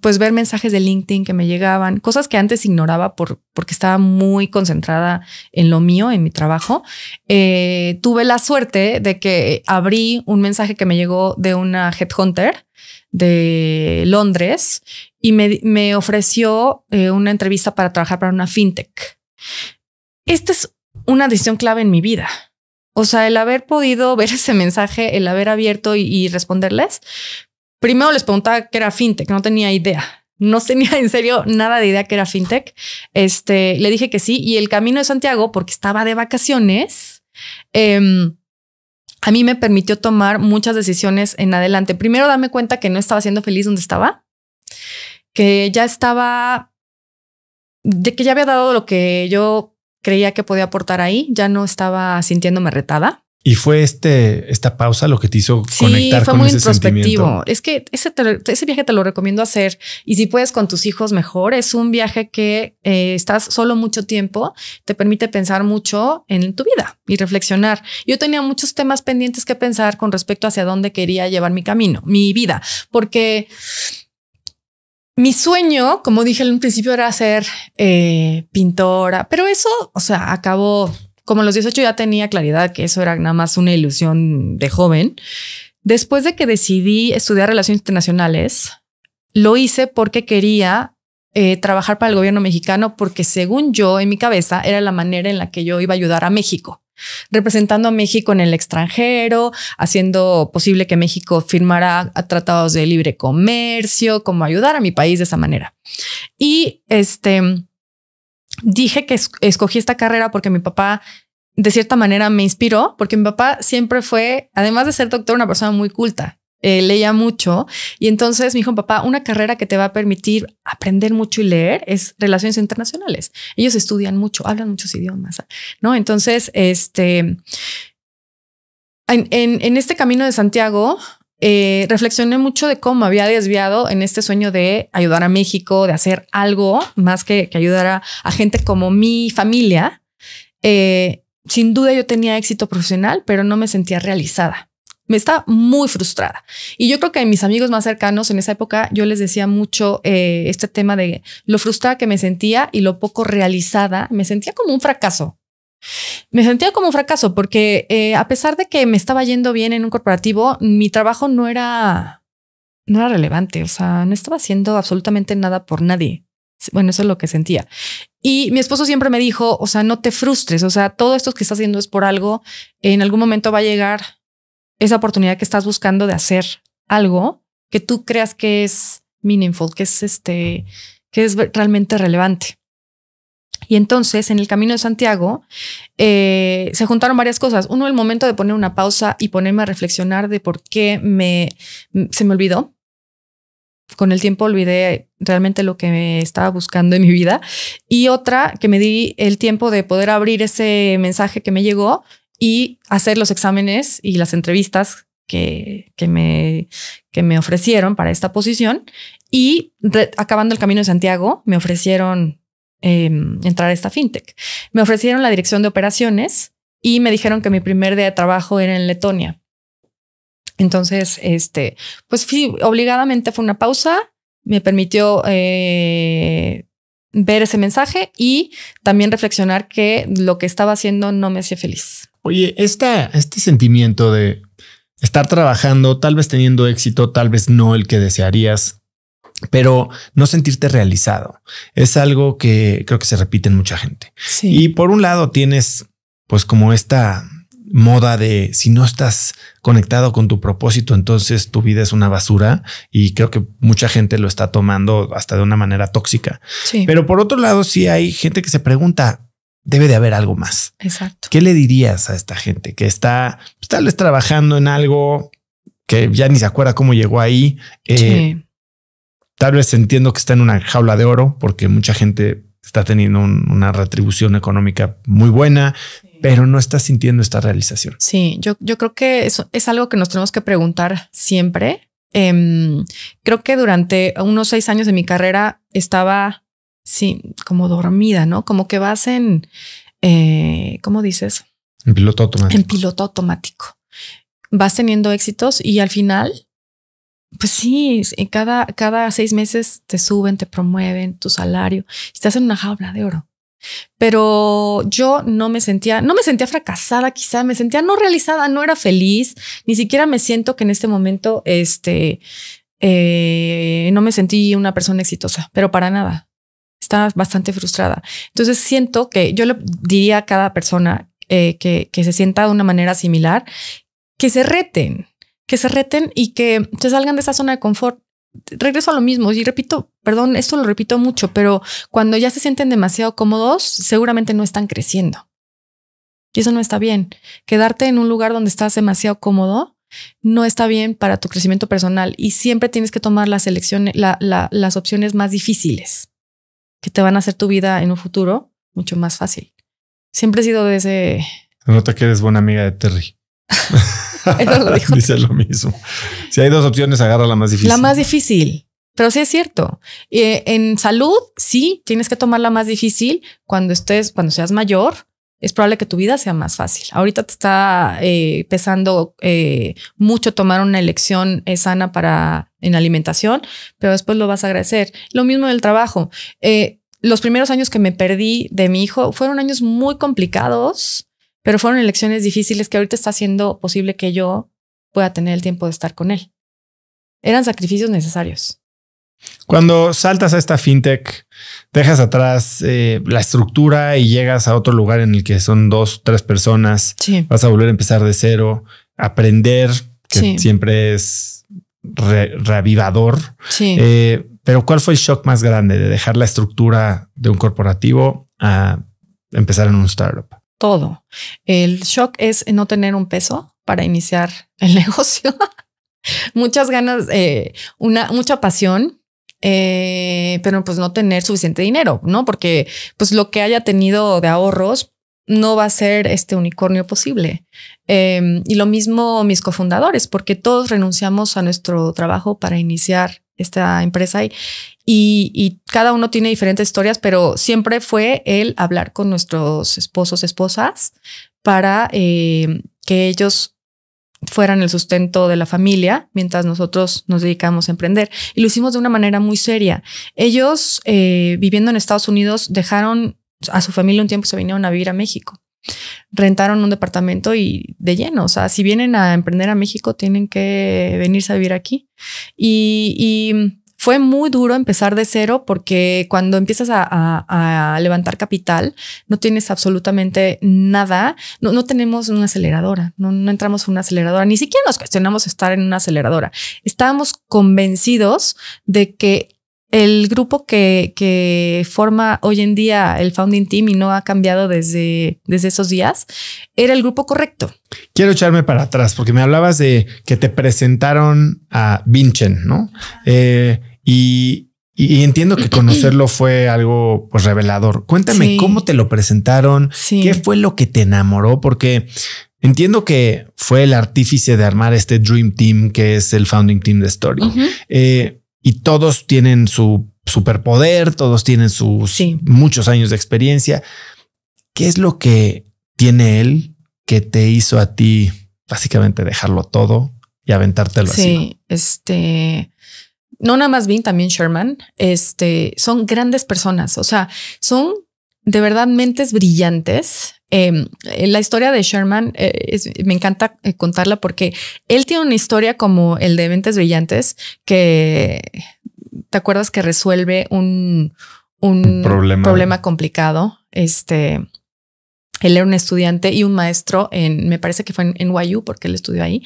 pues ver mensajes de LinkedIn que me llegaban, cosas que antes ignoraba por, porque estaba muy concentrada en lo mío, en mi trabajo. Eh, tuve la suerte de que abrí un mensaje que me llegó de una headhunter de Londres y me, ofreció eh, una entrevista para trabajar para una fintech. Esta es una decisión clave en mi vida. O sea, el haber podido ver ese mensaje, el haber abierto y, y responderles, Primero les preguntaba qué era fintech, no tenía idea. No tenía en serio nada de idea que era fintech. Este, le dije que sí. Y el camino de Santiago, porque estaba de vacaciones, em, a mí me permitió tomar muchas decisiones en adelante. Primero, darme cuenta que no estaba siendo feliz donde estaba, que ya estaba, de que ya había dado lo que yo creía que podía aportar ahí, ya no estaba sintiéndome retada. Y fue este, esta pausa lo que te hizo sí, conectar fue con muy ese introspectivo. Sentimiento. Es que ese, viaje te lo recomiendo hacer. Y si puedes con tus hijos, mejor. Es un viaje que eh, estás solo mucho tiempo, te permite pensar mucho en tu vida y reflexionar. Yo tenía muchos temas pendientes que pensar con respecto hacia dónde quería llevar mi camino, mi vida, porque mi sueño, como dije en un principio, era ser eh, pintora, pero eso, o sea, acabó como a los 18 ya tenía claridad que eso era nada más una ilusión de joven. Después de que decidí estudiar relaciones internacionales, lo hice porque quería eh, trabajar para el gobierno mexicano porque según yo, en mi cabeza, era la manera en la que yo iba a ayudar a México, representando a México en el extranjero, haciendo posible que México firmara tratados de libre comercio, como ayudar a mi país de esa manera. Y este dije que escogí esta carrera porque mi papá de cierta manera me inspiró, porque mi papá siempre fue, además de ser doctor, una persona muy culta. Eh, leía mucho y entonces me dijo, papá, una carrera que te va a permitir aprender mucho y leer es relaciones internacionales. Ellos estudian mucho, hablan muchos idiomas, ¿no? Entonces, este, en este camino de Santiago, eh, reflexioné mucho de cómo había desviado en este sueño de ayudar a México, de hacer algo más que, que ayudar a, gente como mi familia. Eh, sin duda yo tenía éxito profesional, pero no me sentía realizada. Me estaba muy frustrada. Y yo creo que mis amigos más cercanos en esa época yo les decía mucho eh, este tema de lo frustrada que me sentía y lo poco realizada. Me sentía como un fracaso. Me sentía como un fracaso porque eh, a pesar de que me estaba yendo bien en un corporativo, mi trabajo no era, no era relevante, o sea, no estaba haciendo absolutamente nada por nadie. Bueno, eso es lo que sentía. Y mi esposo siempre me dijo, o sea, no te frustres, o sea, todo esto que estás haciendo es por algo, en algún momento va a llegar esa oportunidad que estás buscando de hacer algo que tú creas que es meaningful, que es este, que es realmente relevante. Y entonces, en el camino de Santiago, eh, se juntaron varias cosas. Uno, el momento de poner una pausa y ponerme a reflexionar de por qué me, se me olvidó. Con el tiempo olvidé realmente lo que me estaba buscando en mi vida. Y otra, que me di el tiempo de poder abrir ese mensaje que me llegó y hacer los exámenes y las entrevistas que, que, me, que me ofrecieron para esta posición. Y acabando el camino de Santiago, me ofrecieron Em, entrar a esta fintech. Me ofrecieron la dirección de operaciones y me dijeron que mi primer día de trabajo era en Letonia. Entonces, este, pues fui, obligadamente fue una pausa, me permitió eh, ver ese mensaje y también reflexionar que lo que estaba haciendo no me hacía feliz. Oye, esta, este sentimiento de estar trabajando, tal vez teniendo éxito, tal vez no el que desearías, pero no sentirte realizado. Es algo que creo que se repite en mucha gente. Y por un lado tienes pues como esta moda de si no estás conectado con tu propósito, entonces tu vida es una basura y creo que mucha gente lo está tomando hasta de una manera tóxica. Pero por otro lado, sí hay gente que se pregunta, debe de haber algo más. Exacto. ¿Qué le dirías a esta gente que está pues, tal vez trabajando en algo que ya ni se acuerda cómo llegó ahí? Eh, Tal vez entiendo que está en una jaula de oro porque mucha gente está teniendo una retribución económica muy buena, pero no está sintiendo esta realización. Sí, yo, yo creo que eso es algo que nos tenemos que preguntar siempre. Em, creo que durante unos seis años de mi carrera estaba, sí, como dormida, ¿no? Como que vas en, eh, ¿cómo dices? En piloto automático. En piloto automático. Vas teniendo éxitos y al final pues sí, eh, cada, cada seis meses te suben, te promueven tu salario. Estás en una jaula de oro. Pero yo no me sentía, no me sentía fracasada, quizá me sentía no realizada, no era feliz, ni siquiera me siento que en este momento, este, eh, no me sentí una persona exitosa, pero para nada. Estaba bastante frustrada. Entonces siento que yo le diría a cada persona eh, que se sienta de una manera similar, que se reten, que se reten y que te salgan de esa zona de confort. Regreso a lo mismo y repito, perdón, esto lo repito mucho, pero cuando ya se sienten demasiado cómodos, seguramente no están creciendo. Y eso no está bien. Quedarte en un lugar donde estás demasiado cómodo no está bien para tu crecimiento personal y siempre tienes que tomar las elecciones, las opciones más difíciles que te van a hacer tu vida en un futuro mucho más fácil. Siempre he sido de ese. No nota que eres buena amiga de Terry. lo Dice lo mismo. Si hay dos opciones, agarra la más difícil. La más difícil. Pero sí es cierto. Eh, en salud, sí, tienes que tomar la más difícil cuando estés, cuando seas mayor. Es probable que tu vida sea más fácil. Ahorita te está eh, pesando eh, mucho tomar una elección sana para en alimentación, pero después lo vas a agradecer. Lo mismo del trabajo. los primeros años que me perdí de mi hijo fueron años muy complicados pero fueron elecciones difíciles que ahorita está haciendo posible que yo pueda tener el tiempo de estar con él. Eran sacrificios necesarios. Cuando saltas a esta fintech, dejas atrás eh, la estructura y llegas a otro lugar en el que son dos, tres personas, vas a volver a empezar de cero, aprender, que siempre es reavivador. Eh, pero ¿cuál fue el shock más grande de dejar la estructura de un corporativo a empezar en un startup? todo. El shock es no tener un peso para iniciar el negocio. Muchas ganas, eh, una, mucha pasión, eh, pero pues no tener suficiente dinero, ¿no? Porque pues lo que haya tenido de ahorros, no va a ser este unicornio posible. Em, y lo mismo mis cofundadores, porque todos renunciamos a nuestro trabajo para iniciar esta empresa y, y, cada uno tiene diferentes historias, pero siempre fue el hablar con nuestros esposos, esposas, para em, que ellos fueran el sustento de la familia mientras nosotros nos dedicamos a emprender. Y lo hicimos de una manera muy seria. Ellos, eh, viviendo en Estados Unidos, dejaron a su familia un tiempo se vinieron a vivir a México. Rentaron un departamento y de lleno, o sea, si vienen a emprender a México, tienen que venirse a vivir aquí. Y, fue muy duro empezar de cero porque cuando empiezas a, levantar capital, no tienes absolutamente nada, no, tenemos una aceleradora, no, entramos en una aceleradora, ni siquiera nos cuestionamos estar en una aceleradora. Estábamos convencidos de que el grupo que, que, forma hoy en día el founding team y no ha cambiado desde, desde esos días, era el grupo correcto. Quiero echarme para atrás porque me hablabas de que te presentaron a Vinchen, ¿no? Eh, y, y, entiendo que conocerlo fue algo pues, revelador. Cuéntame cómo te lo presentaron, qué fue lo que te enamoró, porque entiendo que fue el artífice de armar este Dream Team que es el Founding Team de Story y todos tienen su superpoder, todos tienen sus muchos años de experiencia. ¿Qué es lo que tiene él que te hizo a ti básicamente dejarlo todo y aventártelo sí, así? Sí, este no nada más Bien, también Sherman, este, son grandes personas, o sea, son de verdad mentes brillantes. Em, eh, la historia de Sherman eh, me encanta eh, contarla porque él tiene una historia como el de Mentes Brillantes que te acuerdas que resuelve un, un problema. complicado. Este, él era un estudiante y un maestro en, me parece que fue en, en porque él estudió ahí,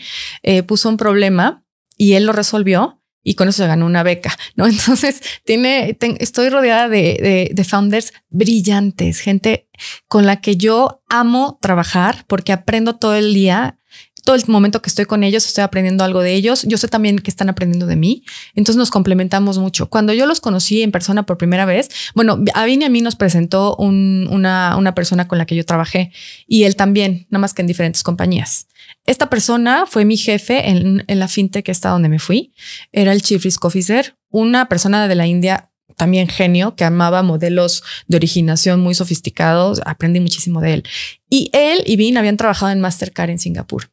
puso un problema y él lo resolvió y con eso ganó una beca, ¿no? Entonces, tiene, estoy rodeada de, de, founders brillantes, gente con la que yo amo trabajar porque aprendo todo el día todo el momento que estoy con ellos estoy aprendiendo algo de ellos. Yo sé también que están aprendiendo de mí. Entonces nos complementamos mucho. Cuando yo los conocí en persona por primera vez, bueno, a y a mí nos presentó una, una, persona con la que yo trabajé y él también, nada más que en diferentes compañías. Esta persona fue mi jefe en, en la fintech que está donde me fui. Era el Chief Risk Officer, una persona de la India también genio que amaba modelos de originación muy sofisticados. Aprendí muchísimo de él. Y él y Vin habían trabajado en Mastercard en Singapur.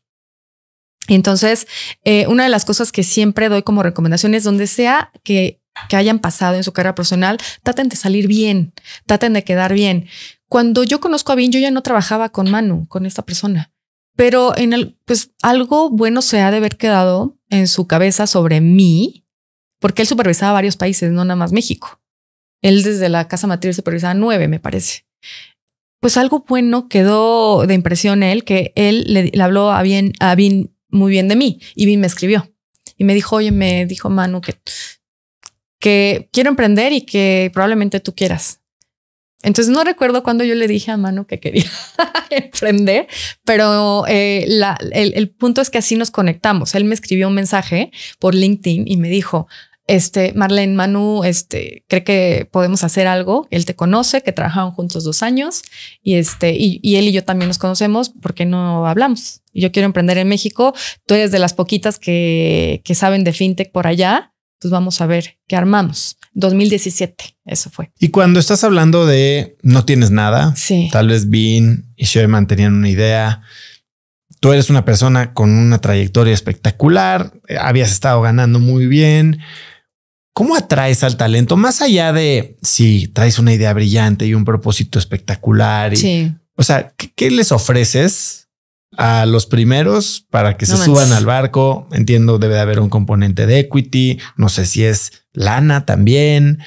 Entonces, eh, una de las cosas que siempre doy como recomendación es donde sea que, que hayan pasado en su carrera profesional, traten de salir bien, traten de quedar bien. Cuando yo conozco a Vin, yo ya no trabajaba con Manu, con esta persona, pero en el, pues algo bueno se ha de haber quedado en su cabeza sobre mí, porque él supervisaba varios países, no nada más México. Él desde la casa matriz supervisaba nueve, me parece pues algo bueno quedó de impresión él, que él le, habló a bien, a Bin muy bien de mí. Y me escribió y me dijo, oye, me dijo Manu que, que quiero emprender y que probablemente tú quieras. Entonces no recuerdo cuando yo le dije a Manu que quería emprender, pero eh, el, el, punto es que así nos conectamos. Él me escribió un mensaje por LinkedIn y me dijo, este, Marlene Manu, este, cree que podemos hacer algo. Él te conoce, que trabajaron juntos dos años y este, y, él y yo también nos conocemos porque no hablamos. Yo quiero emprender en México. Tú eres de las poquitas que, saben de fintech por allá. Pues vamos a ver qué armamos. 2017, eso fue. Y cuando estás hablando de no tienes nada, tal vez Bin y Sherman tenían una idea tú eres una persona con una trayectoria espectacular, habías estado ganando muy bien, ¿Cómo atraes al talento? Más allá de si traes una idea brillante y un propósito espectacular. sí. O sea, ¿qué, les ofreces a los primeros para que se suban al barco? Entiendo, debe de haber un componente de equity. No sé si es lana también.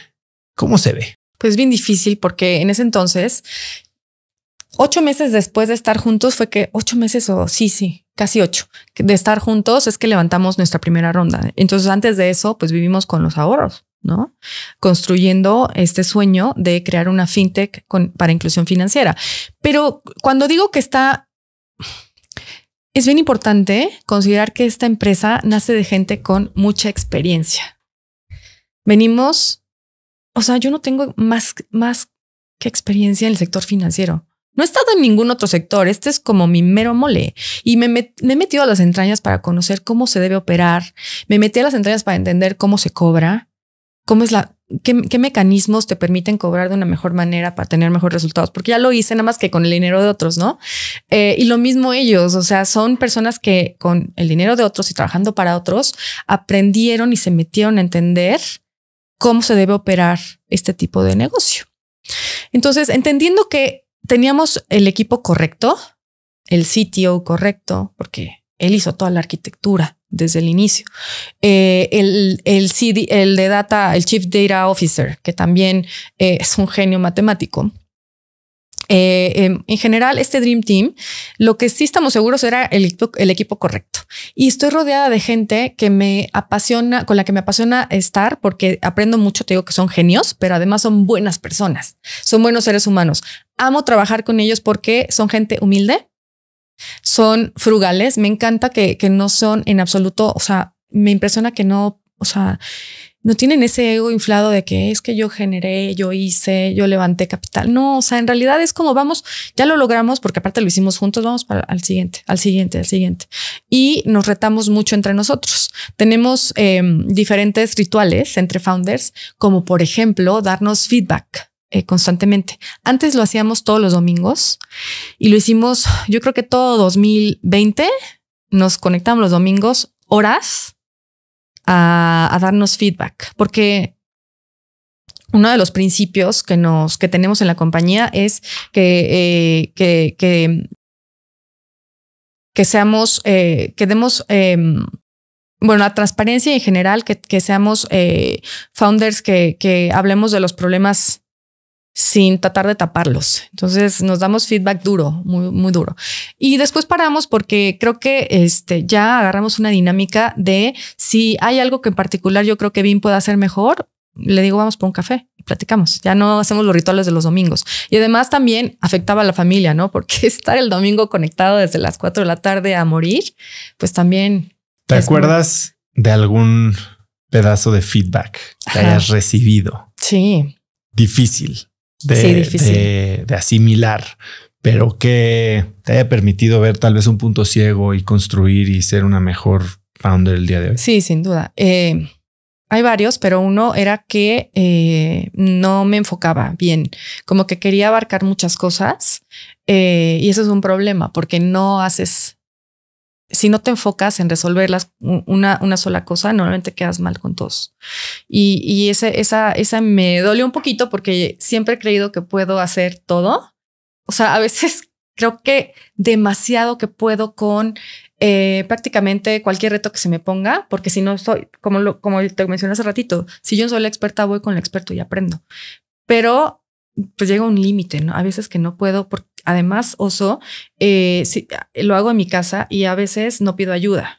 ¿Cómo se ve? Pues bien difícil porque en ese entonces, ocho meses después de estar juntos, fue que ocho meses o sí, sí, casi ocho, de estar juntos es que levantamos nuestra primera ronda. Entonces, antes de eso, pues vivimos con los ahorros, ¿no? Construyendo este sueño de crear una fintech para inclusión financiera. Pero cuando digo que está... Es bien importante considerar que esta empresa nace de gente con mucha experiencia. Venimos, o sea, yo no tengo más, más que experiencia en el sector financiero. No he estado en ningún otro sector, este es como mi mero mole. Y me, he metido a las entrañas para conocer cómo se debe operar, me metí a las entrañas para entender cómo se cobra, cómo es la, qué, mecanismos te permiten cobrar de una mejor manera para tener mejores resultados, porque ya lo hice nada más que con el dinero de otros, ¿no? Eh, y lo mismo ellos, o sea, son personas que con el dinero de otros y trabajando para otros, aprendieron y se metieron a entender cómo se debe operar este tipo de negocio. Entonces, entendiendo que teníamos el equipo correcto, el CTO correcto, porque él hizo toda la arquitectura desde el inicio. Eh, el, el, CD, el de Data, el Chief Data Officer, que también eh, es un genio matemático. Eh, em, en general, este Dream Team, lo que sí estamos seguros era el, el, equipo correcto. Y estoy rodeada de gente que me apasiona, con la que me apasiona estar, porque aprendo mucho, te digo que son genios, pero además son buenas personas, son buenos seres humanos amo trabajar con ellos porque son gente humilde, son frugales, me encanta que, no son en absoluto, o sea, me impresiona que no, o sea, no tienen ese ego inflado de que es que yo generé, yo hice, yo levanté capital. No, o sea, en realidad es como vamos, ya lo logramos porque aparte lo hicimos juntos, vamos para al siguiente, al siguiente, al siguiente. Y nos retamos mucho entre nosotros. Tenemos em, diferentes rituales entre founders, como por ejemplo darnos feedback. Eh, constantemente. Antes lo hacíamos todos los domingos y lo hicimos, yo creo que todo 2020 nos conectamos los domingos horas a, darnos feedback, porque uno de los principios que nos que tenemos en la compañía es que, eh, que, que, seamos, eh, que demos em, bueno, la transparencia en general, que, seamos founders, que hablemos de los problemas sin tratar de taparlos. Entonces nos damos feedback duro, muy, muy duro. Y después paramos porque creo que este, ya agarramos una dinámica de si hay algo que en particular yo creo que bien pueda hacer mejor, le digo vamos por un café y platicamos. Ya no hacemos los rituales de los domingos. Y además también afectaba a la familia, ¿no? Porque estar el domingo conectado desde las 4 de la tarde a morir, pues también... ¿Te acuerdas de algún pedazo de feedback que hayas recibido? Sí. Difícil de, de, asimilar, pero que te haya permitido ver tal vez un punto ciego y construir y ser una mejor founder el día de hoy. Sí, sin duda. Eh, hay varios, pero uno era que eh, no me enfocaba bien, como que quería abarcar muchas cosas eh, y eso es un problema porque no haces si no te enfocas en resolverlas una, una, sola cosa, normalmente quedas mal con todos. Y, ese, esa, esa me dolió un poquito porque siempre he creído que puedo hacer todo. O sea, a veces creo que demasiado que puedo con eh, prácticamente cualquier reto que se me ponga, porque si no soy, como, lo, como te mencioné hace ratito, si yo soy la experta, voy con el experto y aprendo. Pero pues llega un límite, ¿no? A veces que no puedo, porque además, oso, eh, lo hago en mi casa y a veces no pido ayuda.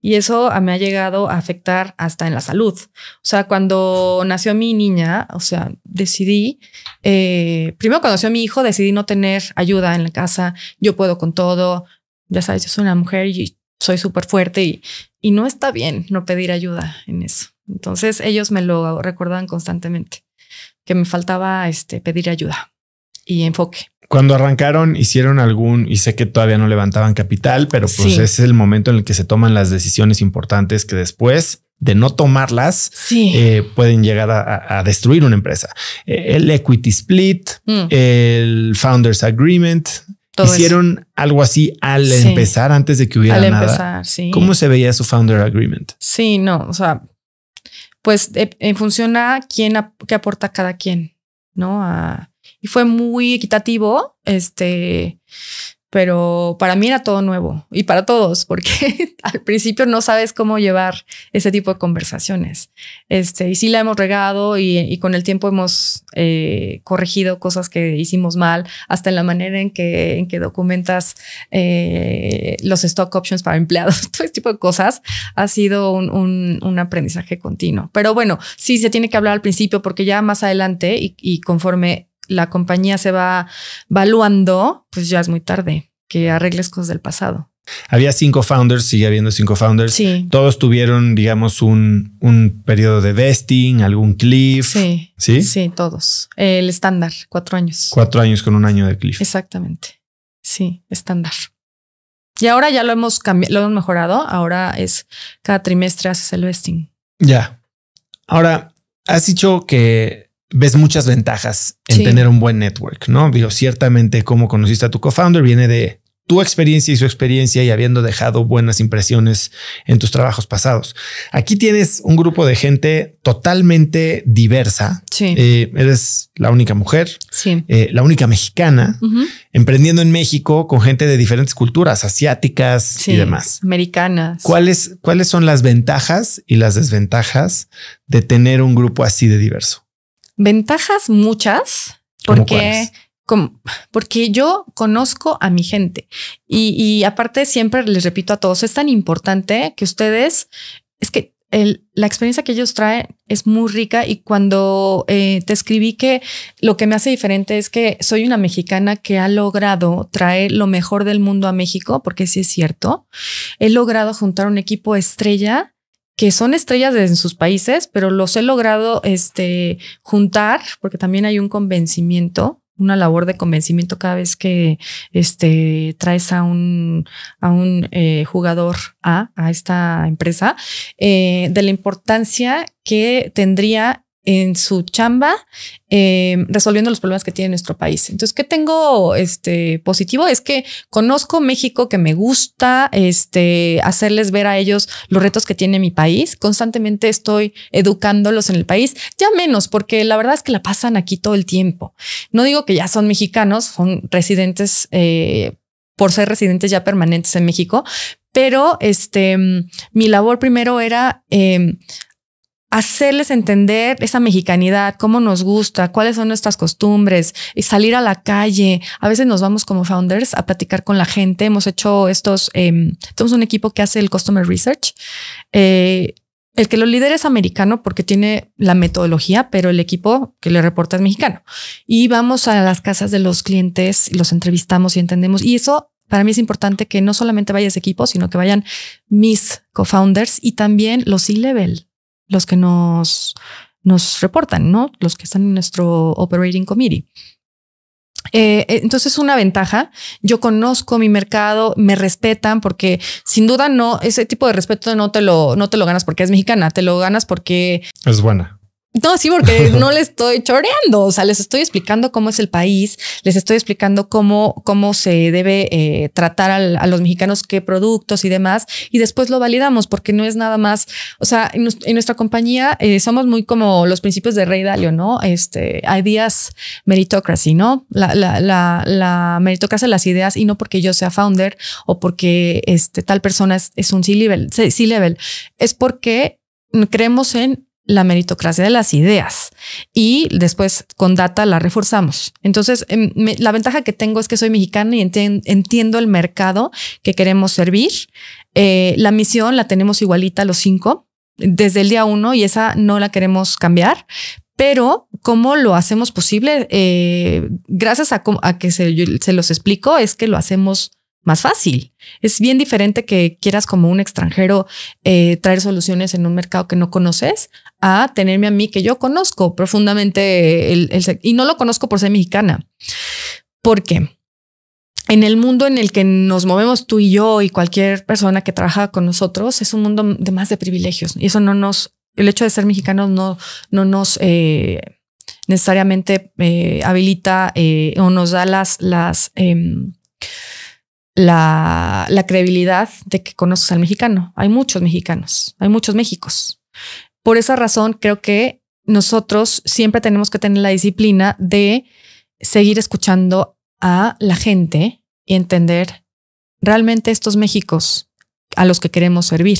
Y eso me ha llegado a afectar hasta en la salud. O sea, cuando nació mi niña, o sea, decidí, eh, primero cuando nació mi hijo, decidí no tener ayuda en la casa, yo puedo con todo, ya sabes, yo soy una mujer y soy súper fuerte y, no está bien no pedir ayuda en eso. Entonces ellos me lo recordaban constantemente, que me faltaba este, pedir ayuda y enfoque cuando arrancaron, hicieron algún, y sé que todavía no levantaban capital, pero pues ese es el momento en el que se toman las decisiones importantes que después de no tomarlas eh, pueden llegar a, destruir una empresa. El equity split, mm. el founders agreement, hicieron algo así al empezar antes de que hubiera nada. ¿Cómo se veía su founder agreement? Sí, no, o sea, pues eh, en función a quién que aporta cada quien, ¿no? A fue muy equitativo, este, pero para mí era todo nuevo y para todos, porque al principio no sabes cómo llevar ese tipo de conversaciones. Este, y sí la hemos regado y, con el tiempo hemos eh, corregido cosas que hicimos mal, hasta en la manera en que, en que documentas eh, los stock options para empleados, todo ese tipo de cosas, ha sido un, aprendizaje continuo. Pero bueno, sí se tiene que hablar al principio porque ya más adelante y conforme la compañía se va valuando, pues ya es muy tarde que arregles cosas del pasado. Había cinco founders, sigue habiendo cinco founders. Sí. Todos tuvieron, digamos, un, un periodo de vesting, algún cliff. Sí. Sí. Sí, todos. El estándar, cuatro años. Cuatro años con un año de cliff. Exactamente. Sí, estándar. Y ahora ya lo hemos cambiado, lo hemos mejorado. Ahora es cada trimestre haces el vesting. Ya. Ahora, has dicho que ves muchas ventajas en tener un buen network, ¿no? Digo, ciertamente como conociste a tu co viene de tu experiencia y su experiencia y habiendo dejado buenas impresiones en tus trabajos pasados. Aquí tienes un grupo de gente totalmente diversa. Eh, eres la única mujer, eh, la única mexicana, emprendiendo en México con gente de diferentes culturas, asiáticas y demás. Americanas. ¿Cuáles, ¿Cuáles son las ventajas y las desventajas de tener un grupo así de diverso? Ventajas muchas, porque... porque yo conozco a mi gente y, aparte siempre les repito a todos, es tan importante que ustedes, es que la experiencia que ellos traen es muy rica y cuando eh, te escribí que lo que me hace diferente es que soy una mexicana que ha logrado traer lo mejor del mundo a México, porque sí es cierto, he logrado juntar un equipo estrella que son estrellas en sus países, pero los he logrado este, juntar, porque también hay un convencimiento, una labor de convencimiento cada vez que este, traes a un, a un eh, jugador a, a esta empresa, eh, de la importancia que tendría en su chamba em, resolviendo los problemas que tiene nuestro país. Entonces, ¿qué tengo este, positivo? Es que conozco México, que me gusta este, hacerles ver a ellos los retos que tiene mi país. Constantemente estoy educándolos en el país, ya menos, porque la verdad es que la pasan aquí todo el tiempo. No digo que ya son mexicanos, son residentes. Eh, por ser residentes ya permanentes en México, pero este, mm, mi labor primero era em, hacerles entender esa mexicanidad, cómo nos gusta, cuáles son nuestras costumbres y salir a la calle. A veces nos vamos como founders a platicar con la gente. Hemos hecho estos, em, tenemos un equipo que hace el Customer Research. Eh, el que lo lidera es americano porque tiene la metodología, pero el equipo que le reporta es mexicano. Y vamos a las casas de los clientes, los entrevistamos y entendemos. Y eso para mí es importante que no solamente vaya ese equipo, sino que vayan mis co-founders y también los C-level los que nos, nos reportan, ¿no? Los que están en nuestro operating committee. Eh, eh, entonces entonces una ventaja. Yo conozco mi mercado, me respetan porque sin duda no, ese tipo de respeto no te lo, no te lo ganas porque es mexicana, te lo ganas porque es buena no, sí, porque no le estoy choreando, o sea, les estoy explicando cómo es el país, les estoy explicando cómo, cómo se debe eh, tratar a los mexicanos, qué productos y demás, y después lo validamos, porque no es nada más, o sea, en, nuestra compañía eh, somos muy como los principios de Rey Dalio, ¿no? Este, ideas meritocracy, ¿no? La, la, la, la meritocracia, las ideas, y no porque yo sea founder o porque este, tal persona es, un C-level, C-level, es porque creemos en la meritocracia de las ideas y después con data la reforzamos. Entonces, em, la ventaja que tengo es que soy mexicana y entiendo el mercado que queremos servir. Eh, la misión la tenemos igualita los cinco desde el día uno y esa no la queremos cambiar. Pero, ¿cómo lo hacemos posible? Eh, gracias a, que se, se los explico, es que lo hacemos más fácil. Es bien diferente que quieras como un extranjero eh, traer soluciones en un mercado que no conoces a tenerme a mí que yo conozco profundamente el, y no lo conozco por ser mexicana. Porque en el mundo en el que nos movemos tú y yo y cualquier persona que trabaja con nosotros es un mundo de más de privilegios y eso no nos el hecho de ser mexicanos no no nos eh, necesariamente eh, habilita o nos da las las em, la, credibilidad de que conoces al mexicano. Hay muchos mexicanos, hay muchos Méxicos. Por esa razón, creo que nosotros siempre tenemos que tener la disciplina de seguir escuchando a la gente y entender realmente estos Méxicos a los que queremos servir.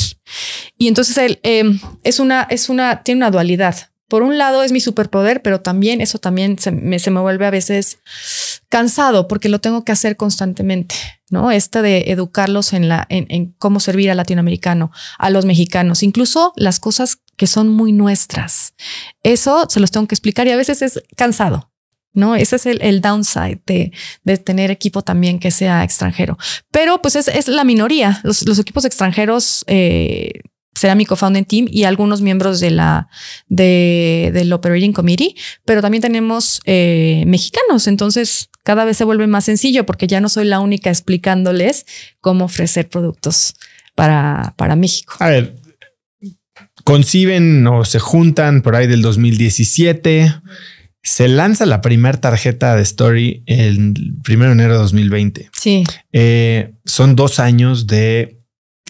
Y entonces él, em, es una, es una, tiene una dualidad. Por un lado es mi superpoder, pero también eso también se me, se me vuelve a veces Cansado porque lo tengo que hacer constantemente, ¿no? Esta de educarlos en, la, en, cómo servir al latinoamericano, a los mexicanos, incluso las cosas que son muy nuestras. Eso se los tengo que explicar y a veces es cansado, ¿no? Ese es el, el downside de, tener equipo también que sea extranjero. Pero pues es, la minoría. Los, equipos extranjeros eh, será mi co-founding team y algunos miembros de la, de, del Operating Committee, pero también tenemos eh, mexicanos, entonces cada vez se vuelve más sencillo porque ya no soy la única explicándoles cómo ofrecer productos para, para México. A ver, conciben o se juntan por ahí del 2017. Se lanza la primera tarjeta de Story el 1 de enero de 2020. Sí. Eh, son dos años de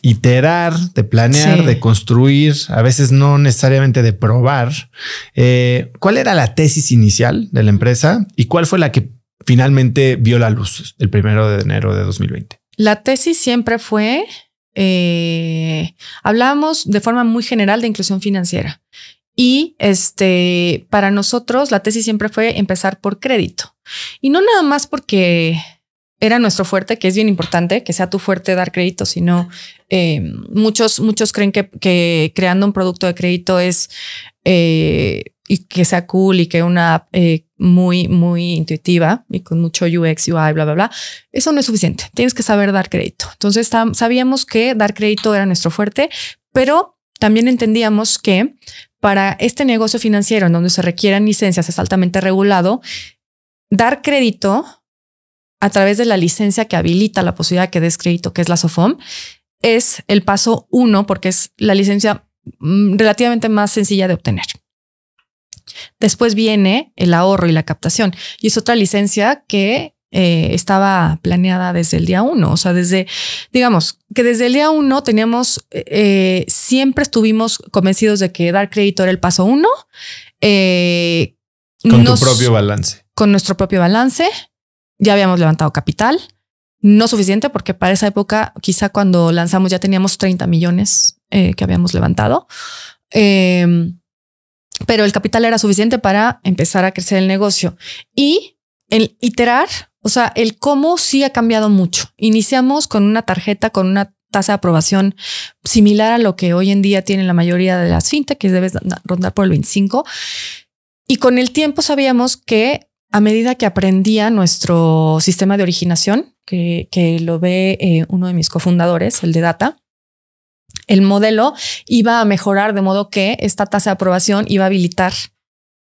iterar, de planear, de construir, a veces no necesariamente de probar. Eh, ¿Cuál era la tesis inicial de la empresa y cuál fue la que finalmente vio la luz el primero de enero de 2020? La tesis siempre fue, eh, hablábamos de forma muy general de inclusión financiera y este, para nosotros la tesis siempre fue empezar por crédito y no nada más porque era nuestro fuerte, que es bien importante, que sea tu fuerte dar crédito, sino eh, muchos, muchos creen que, creando un producto de crédito es eh, y que sea cool y que una eh, muy, muy intuitiva y con mucho UX, UI, bla, bla, bla. Eso no es suficiente. Tienes que saber dar crédito. Entonces sabíamos que dar crédito era nuestro fuerte, pero también entendíamos que para este negocio financiero en donde se requieran licencias es altamente regulado, dar crédito a través de la licencia que habilita la posibilidad que des crédito, que es la SOFOM, es el paso uno porque es la licencia mm, relativamente más sencilla de obtener. Después viene el ahorro y la captación y es otra licencia que eh, estaba planeada desde el día uno, o sea, desde, digamos, que desde el día uno teníamos, eh, eh, siempre estuvimos convencidos de que dar crédito era el paso uno. con tu propio balance. Con nuestro propio balance. Ya habíamos levantado capital no suficiente porque para esa época, quizá cuando lanzamos ya teníamos 30 millones eh, que habíamos levantado, em, pero el capital era suficiente para empezar a crecer el negocio y el iterar, o sea, el cómo sí ha cambiado mucho. Iniciamos con una tarjeta, con una tasa de aprobación similar a lo que hoy en día tiene la mayoría de las fintech, que debes rondar por el 25. Y con el tiempo sabíamos que a medida que aprendía nuestro sistema de originación, que, lo ve eh, uno de mis cofundadores, el de Data, el modelo iba a mejorar de modo que esta tasa de aprobación iba a habilitar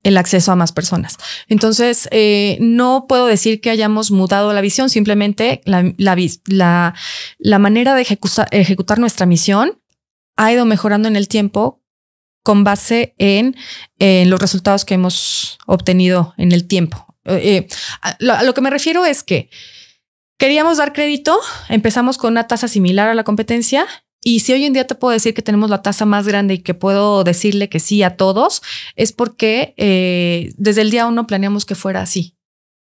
el acceso a más personas. Entonces, eh, no puedo decir que hayamos mudado la visión, simplemente la, manera de ejecutar nuestra misión ha ido mejorando en el tiempo con base en, los resultados que hemos obtenido en el tiempo. Eh, a lo que me refiero es que Queríamos dar crédito, empezamos con una tasa similar a la competencia y si hoy en día te puedo decir que tenemos la tasa más grande y que puedo decirle que sí a todos, es porque eh, desde el día uno planeamos que fuera así.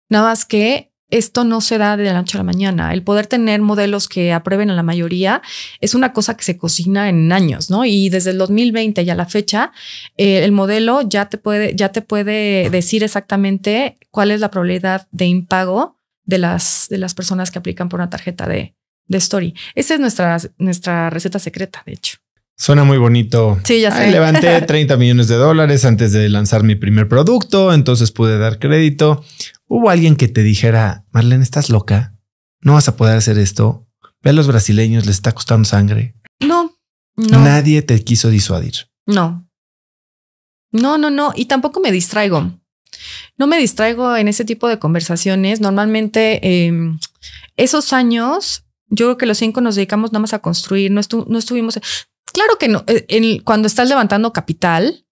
Nada más que esto no se da de la noche a la mañana. El poder tener modelos que aprueben a la mayoría es una cosa que se cocina en años, ¿no? Y desde el 2020 y a la fecha, eh, el modelo ya te, puede, ya te puede decir exactamente cuál es la probabilidad de impago de las, de las personas que aplican por una tarjeta de, de Story. Esa es nuestra, nuestra receta secreta, de hecho. Suena muy bonito. Sí, ya sé. levanté 30 millones de dólares antes de lanzar mi primer producto, entonces pude dar crédito. Hubo alguien que te dijera, Marlene, estás loca, no vas a poder hacer esto. Ve a los brasileños, les está costando sangre. no. Nadie te quiso disuadir. No. No, no, no. Y tampoco me distraigo. No me distraigo en ese tipo de conversaciones. Normalmente em, esos años, yo creo que los cinco nos dedicamos nada más a construir, no, estuvimos... Claro que no, e-, cuando estás levantando capital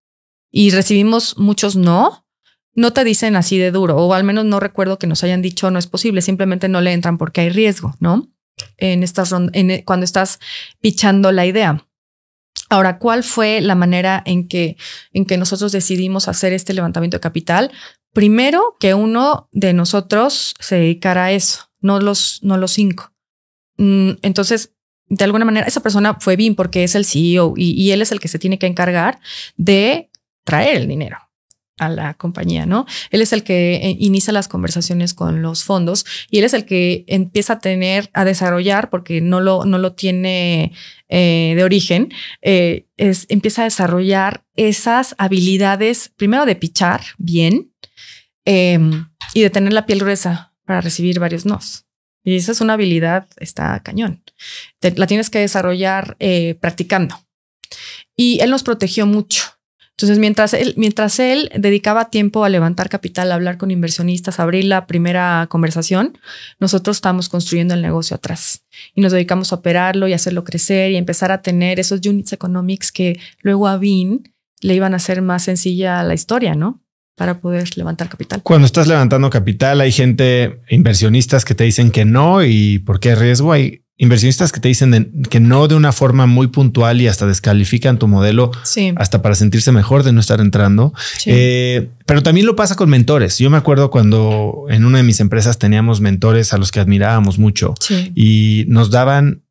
y recibimos muchos no, no te dicen así de duro, o al menos no recuerdo que nos hayan dicho no es posible, simplemente no le entran porque hay riesgo, ¿no? En estas e-, cuando estás pichando la idea. Ahora, ¿cuál fue la manera en que, en que nosotros decidimos hacer este levantamiento de capital? Primero, que uno de nosotros se dedicara a eso, no los, no los cinco. Mm, entonces, de alguna manera, esa persona fue bien porque es el CEO y él es el que se tiene que encargar de traer el dinero a la compañía, ¿no? Él es el que eh, inicia las conversaciones con los fondos y él es el que empieza a tener, a desarrollar, porque no lo, no lo tiene eh, de origen, eh, empieza a desarrollar esas habilidades, primero de pichar bien em, y de tener la piel gruesa para recibir varios nos. Y esa es una habilidad, está cañón. la tienes que desarrollar practicando. Y él nos protegió mucho entonces, mientras él, mientras él dedicaba tiempo a levantar capital, a hablar con inversionistas, a abrir la primera conversación, nosotros estábamos construyendo el negocio atrás y nos dedicamos a operarlo y hacerlo crecer y empezar a tener esos units economics que luego a Vin le iban a hacer más sencilla la historia, ¿no? Para poder levantar capital. Cuando estás levantando capital, hay gente, inversionistas que te dicen que no y por qué riesgo. Hay inversionistas que te dicen que no de una forma muy puntual y hasta descalifican tu modelo hasta para sentirse mejor de no estar entrando. Eh, pero también lo pasa con mentores. Yo me acuerdo cuando en una de mis empresas teníamos mentores a los que admirábamos mucho y nos daban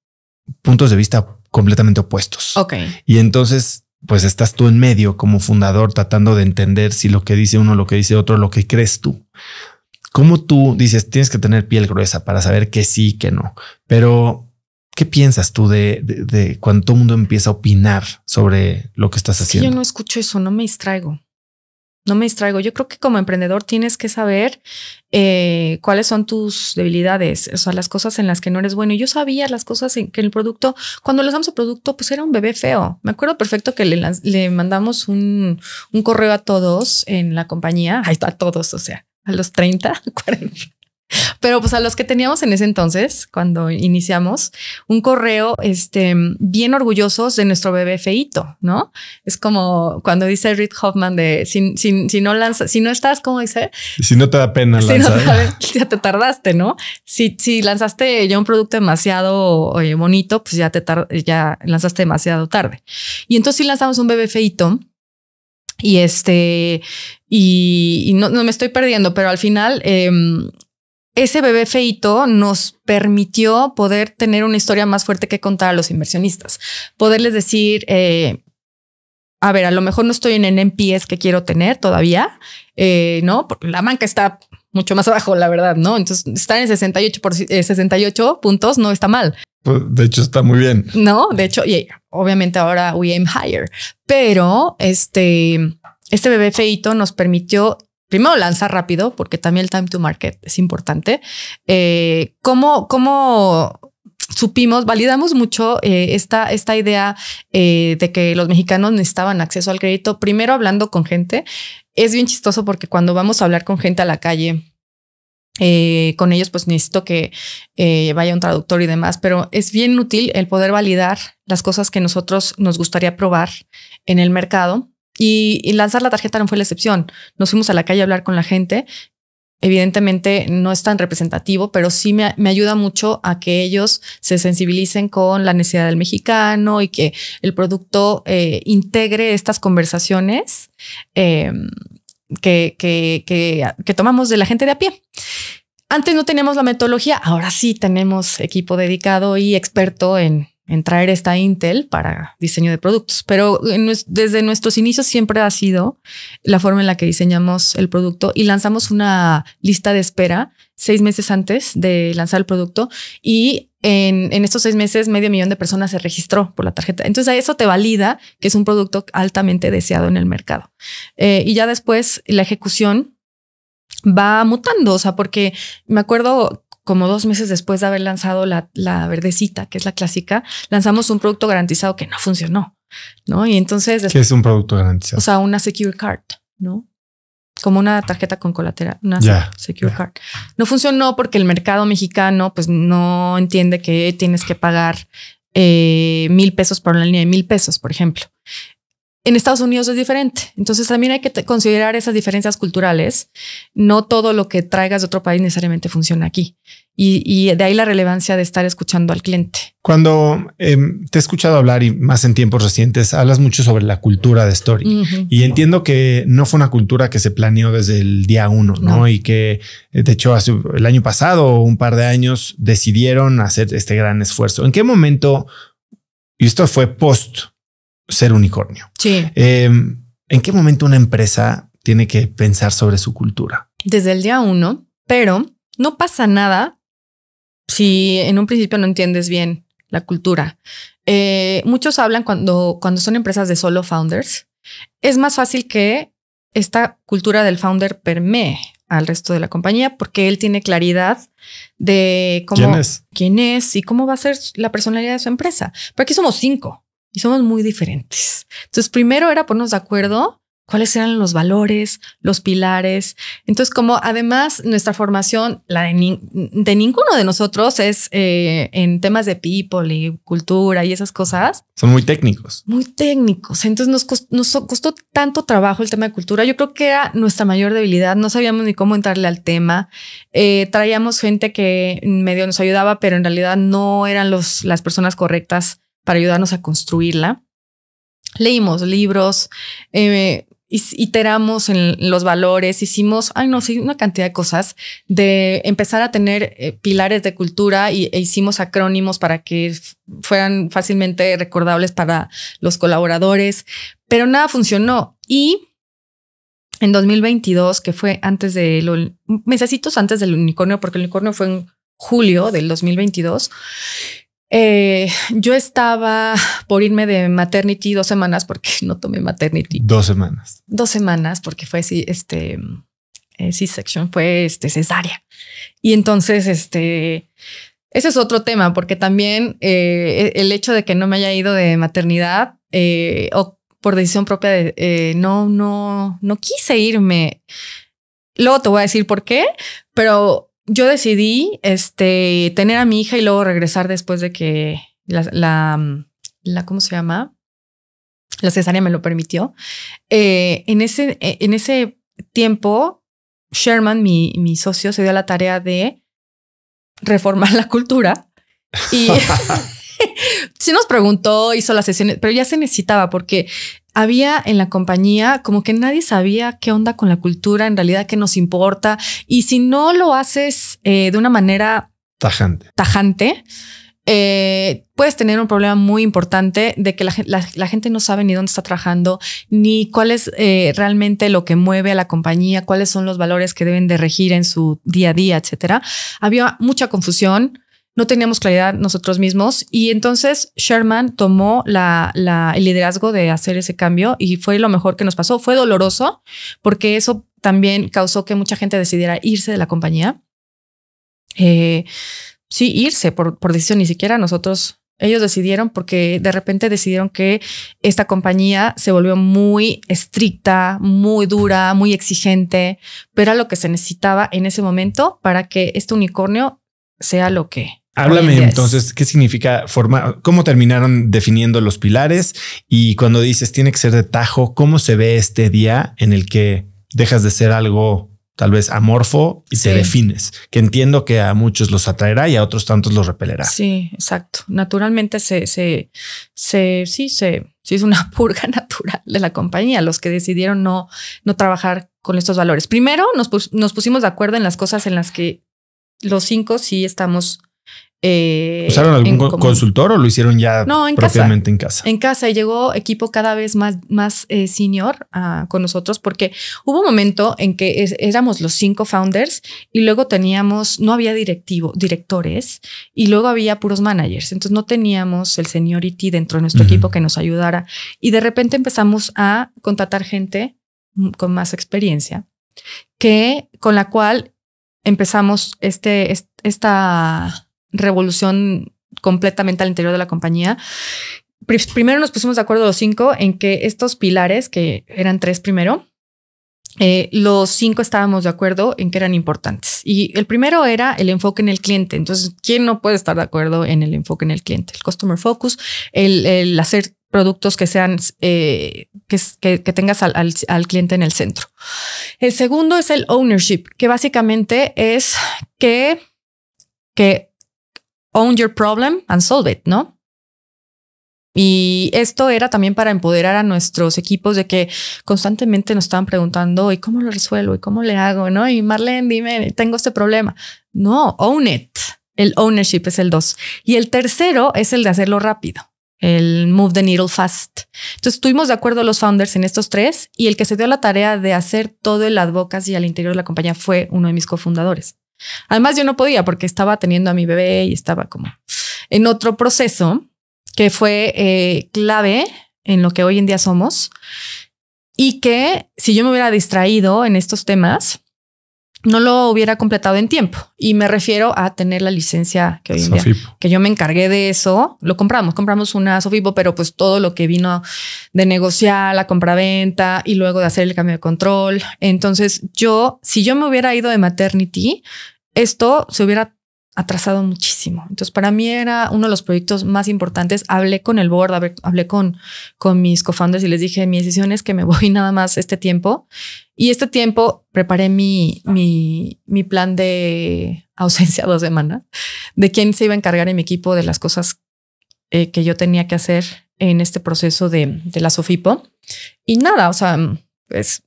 puntos de vista completamente opuestos. Ok. Y entonces pues estás tú en medio como fundador tratando de entender si lo que dice uno, lo que dice otro, lo que crees tú. Como tú dices, tienes que tener piel gruesa para saber que sí, que no? Pero, ¿qué piensas tú de, cuando todo el mundo empieza a opinar sobre lo que estás haciendo? yo no escucho eso, no me distraigo. No me distraigo. Yo creo que como emprendedor tienes que saber eh, cuáles son tus debilidades, o sea, las cosas en las que no eres bueno. yo sabía las cosas en que el producto, cuando lanzamos el producto, pues era un bebé feo. Me acuerdo perfecto que le, mandamos un, correo a todos en la compañía, está, a todos, o sea, a los 30, 40. Pero pues a los que teníamos en ese entonces, cuando iniciamos, un correo, este, bien orgullosos de nuestro bebé feito, ¿no? Es como cuando dice Reed Hoffman de, si, si, no lanzas, si no estás, ¿cómo dice? Si no te da pena si No te, ya te tardaste, ¿no? Si, si lanzaste ya un producto demasiado bonito, pues ya te ya lanzaste demasiado tarde. Y entonces sí lanzamos un bebé feito. Y este, y, no, me estoy perdiendo, pero al final em, ese bebé feito nos permitió poder tener una historia más fuerte que contar a los inversionistas, poderles decir, eh, a ver, a lo mejor no estoy en el NPS que quiero tener todavía, eh, ¿no? la banca está mucho más abajo, la verdad, ¿no? Entonces, estar en 68, por, 68 eh, puntos no está mal. Pues, de hecho, está muy bien. No, de hecho, obviamente ahora we aim higher, pero este este bebé feito nos permitió primero lanzar rápido, porque también el time to market es importante. Eh, ¿Cómo, supimos, validamos mucho eh, esta, esta idea eh, de que los mexicanos necesitaban acceso al crédito, primero hablando con gente. Es bien chistoso porque cuando vamos a hablar con gente a la calle, con ellos pues necesito que vaya un traductor y demás, pero es bien útil el poder validar las cosas que nosotros nos gustaría probar en el mercado y, lanzar la tarjeta no fue la excepción. Nos fuimos a la calle a hablar con la gente evidentemente no es tan representativo, pero sí me, ayuda mucho a que ellos se sensibilicen con la necesidad del mexicano y que el producto eh, integre estas conversaciones em, que, que, que, que tomamos de la gente de a pie. Antes no teníamos la metodología, ahora sí tenemos equipo dedicado y experto en en traer esta Intel para diseño de productos. Pero desde nuestros inicios siempre ha sido la forma en la que diseñamos el producto y lanzamos una lista de espera seis meses antes de lanzar el producto y en, estos seis meses medio millón de personas se registró por la tarjeta. Entonces a eso te valida que es un producto altamente deseado en el mercado. Eh, y ya después la ejecución va mutando, o sea, porque me acuerdo como dos meses después de haber lanzado la, verdecita, que es la clásica, lanzamos un producto garantizado que no funcionó, ¿no? Y entonces... ¿Qué es un producto garantizado? O sea, una Secure Card, ¿no? Como una tarjeta con colateral, una Secure Card. No funcionó porque el mercado mexicano pues no entiende que tienes que pagar eh, mil pesos por una línea de mil pesos, por ejemplo en Estados Unidos es diferente. Entonces también hay que considerar esas diferencias culturales. No todo lo que traigas de otro país necesariamente funciona aquí. Y, de ahí la relevancia de estar escuchando al cliente. Cuando em, te he escuchado hablar y más en tiempos recientes, hablas mucho sobre la cultura de Story. Y entiendo que no fue una cultura que se planeó desde el día uno, ¿no? Y que, de hecho, hace el año pasado o un par de años decidieron hacer este gran esfuerzo. ¿En qué momento? Y esto fue post ser unicornio. Sí. Em, ¿En qué momento una empresa tiene que pensar sobre su cultura? Desde el día uno, pero no pasa nada si en un principio no entiendes bien la cultura. Eh, muchos hablan cuando, cuando son empresas de solo founders. Es más fácil que esta cultura del founder permee al resto de la compañía porque él tiene claridad de cómo, ¿Quién, es? quién es y cómo va a ser la personalidad de su empresa. Pero aquí somos cinco y somos muy diferentes. Entonces, primero era ponernos de acuerdo cuáles eran los valores, los pilares. Entonces, como además nuestra formación, la de, ninguno de nosotros es eh, en temas de people y cultura y esas cosas. Son muy técnicos. Muy técnicos. Entonces nos, nos costó tanto trabajo el tema de cultura. Yo creo que era nuestra mayor debilidad. No sabíamos ni cómo entrarle al tema. Eh, traíamos gente que medio nos ayudaba, pero en realidad no eran los, las personas correctas para ayudarnos a construirla. Leímos libros, eh, iteramos en los valores, hicimos, ay no, una cantidad de cosas de empezar a tener eh, pilares de cultura y, e hicimos acrónimos para que fueran fácilmente recordables para los colaboradores, pero nada funcionó. Y en 2022, que fue antes de los mesecitos antes del unicornio, porque el unicornio fue en julio del 2022, eh, yo estaba por irme de maternity dos semanas porque no tomé maternity. Dos semanas. Dos semanas porque fue este eh, C-section, fue este, cesárea. Y entonces este ese es otro tema porque también eh, e-, el hecho de que no me haya ido de maternidad eh, o por decisión propia de no no no quise irme. Luego te voy a decir por qué, pero yo decidí este, tener a mi hija y luego regresar después de que la, mm, ¿cómo se llama? La cesárea me lo permitió. Eh, en, ese, eh, en ese tiempo, Sherman, mi, mi socio, se dio a la tarea de reformar la cultura y... se nos preguntó, hizo las sesiones, pero ya se necesitaba porque había en la compañía como que nadie sabía qué onda con la cultura, en realidad qué nos importa. Y si no lo haces eh, de una manera tajante, tajante eh, puedes tener un problema muy importante de que la, gente no sabe ni dónde está trabajando, ni cuál es eh, realmente lo que mueve a la compañía, cuáles son los valores que deben de regir en su día a día, etcétera. Había mucha confusión no teníamos claridad nosotros mismos y entonces Sherman tomó la, la, el liderazgo de hacer ese cambio y fue lo mejor que nos pasó. Fue doloroso porque eso también causó que mucha gente decidiera irse de la compañía. Eh, sí, irse por, por decisión, ni siquiera nosotros ellos decidieron porque de repente decidieron que esta compañía se volvió muy estricta, muy dura, muy exigente, pero era lo que se necesitaba en ese momento para que este unicornio sea lo que Háblame entonces, ¿qué significa formar? ¿Cómo terminaron definiendo los pilares? Y cuando dices tiene que ser de tajo, ¿cómo se ve este día en el que dejas de ser algo tal vez amorfo y te defines? Que entiendo que a muchos los atraerá y a otros tantos los repelerá. Sí, exacto. Naturalmente se, se, se, sí, se, sí es una purga natural de la compañía, los que decidieron no, no trabajar con estos valores. Primero nos, nos pusimos de acuerdo en las cosas en las que los cinco sí estamos eh, ¿Usaron algún consultor o lo hicieron ya en propiamente en casa? En casa y llegó equipo cada vez más, más eh, senior ah, con nosotros porque hubo un momento en que éramos los cinco founders y luego teníamos, no había directivo, directores y luego había puros managers. Entonces no teníamos el seniority dentro de nuestro equipo que nos ayudara y de repente empezamos a contratar gente mm, con más experiencia que con la cual empezamos este esta revolución completamente al interior de la compañía. Primero nos pusimos de acuerdo los cinco en que estos pilares, que eran tres primero, eh, los cinco estábamos de acuerdo en que eran importantes. Y el primero era el enfoque en el cliente. Entonces, ¿quién no puede estar de acuerdo en el enfoque en el cliente? El customer focus, el, hacer productos que sean, eh, que, tengas al, al, cliente en el centro. El segundo es el ownership, que básicamente es que, que Own Your Problem and Solve It, ¿no? Y esto era también para empoderar a nuestros equipos de que constantemente nos estaban preguntando, ¿y cómo lo resuelvo? ¿Y cómo le hago? ¿No? Y Marlene, dime, tengo este problema. No, own it. El ownership es el dos. Y el tercero es el de hacerlo rápido, el move the needle fast. Entonces estuvimos de acuerdo los founders en estos tres y el que se dio la tarea de hacer todo el advocacy al interior de la compañía fue uno de mis cofundadores. Además, yo no podía porque estaba teniendo a mi bebé y estaba como en otro proceso que fue eh, clave en lo que hoy en día somos y que si yo me hubiera distraído en estos temas, no lo hubiera completado en tiempo. Y me refiero a tener la licencia que yo me encargué de eso. Lo compramos, compramos una Sofipo, pero pues todo lo que vino de negociar la compraventa y luego de hacer el cambio de control. Entonces yo, si yo me hubiera ido de maternity, esto se hubiera atrasado muchísimo. Entonces, para mí era uno de los proyectos más importantes. Hablé con el board, hablé con, con mis cofounders y les dije, mi decisión es que me voy nada más este tiempo. Y este tiempo preparé mi, mi, mi plan de ausencia dos semanas, de quién se iba a encargar en mi equipo de las cosas eh, que yo tenía que hacer en este proceso de, de la Sofipo. Y nada, o sea, es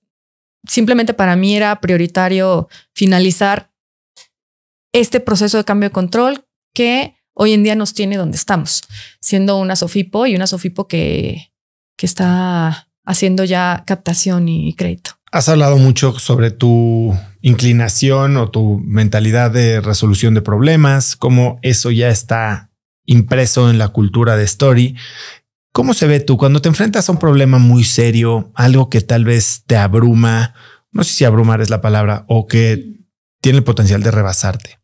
simplemente para mí era prioritario finalizar este proceso de cambio de control que hoy en día nos tiene donde estamos, siendo una Sofipo y una Sofipo que, está haciendo ya captación y crédito. Has hablado mucho sobre tu inclinación o tu mentalidad de resolución de problemas, cómo eso ya está impreso en la cultura de Story. ¿Cómo se ve tú cuando te enfrentas a un problema muy serio, algo que tal vez te abruma? No sé si abrumar es la palabra o que tiene el potencial de rebasarte.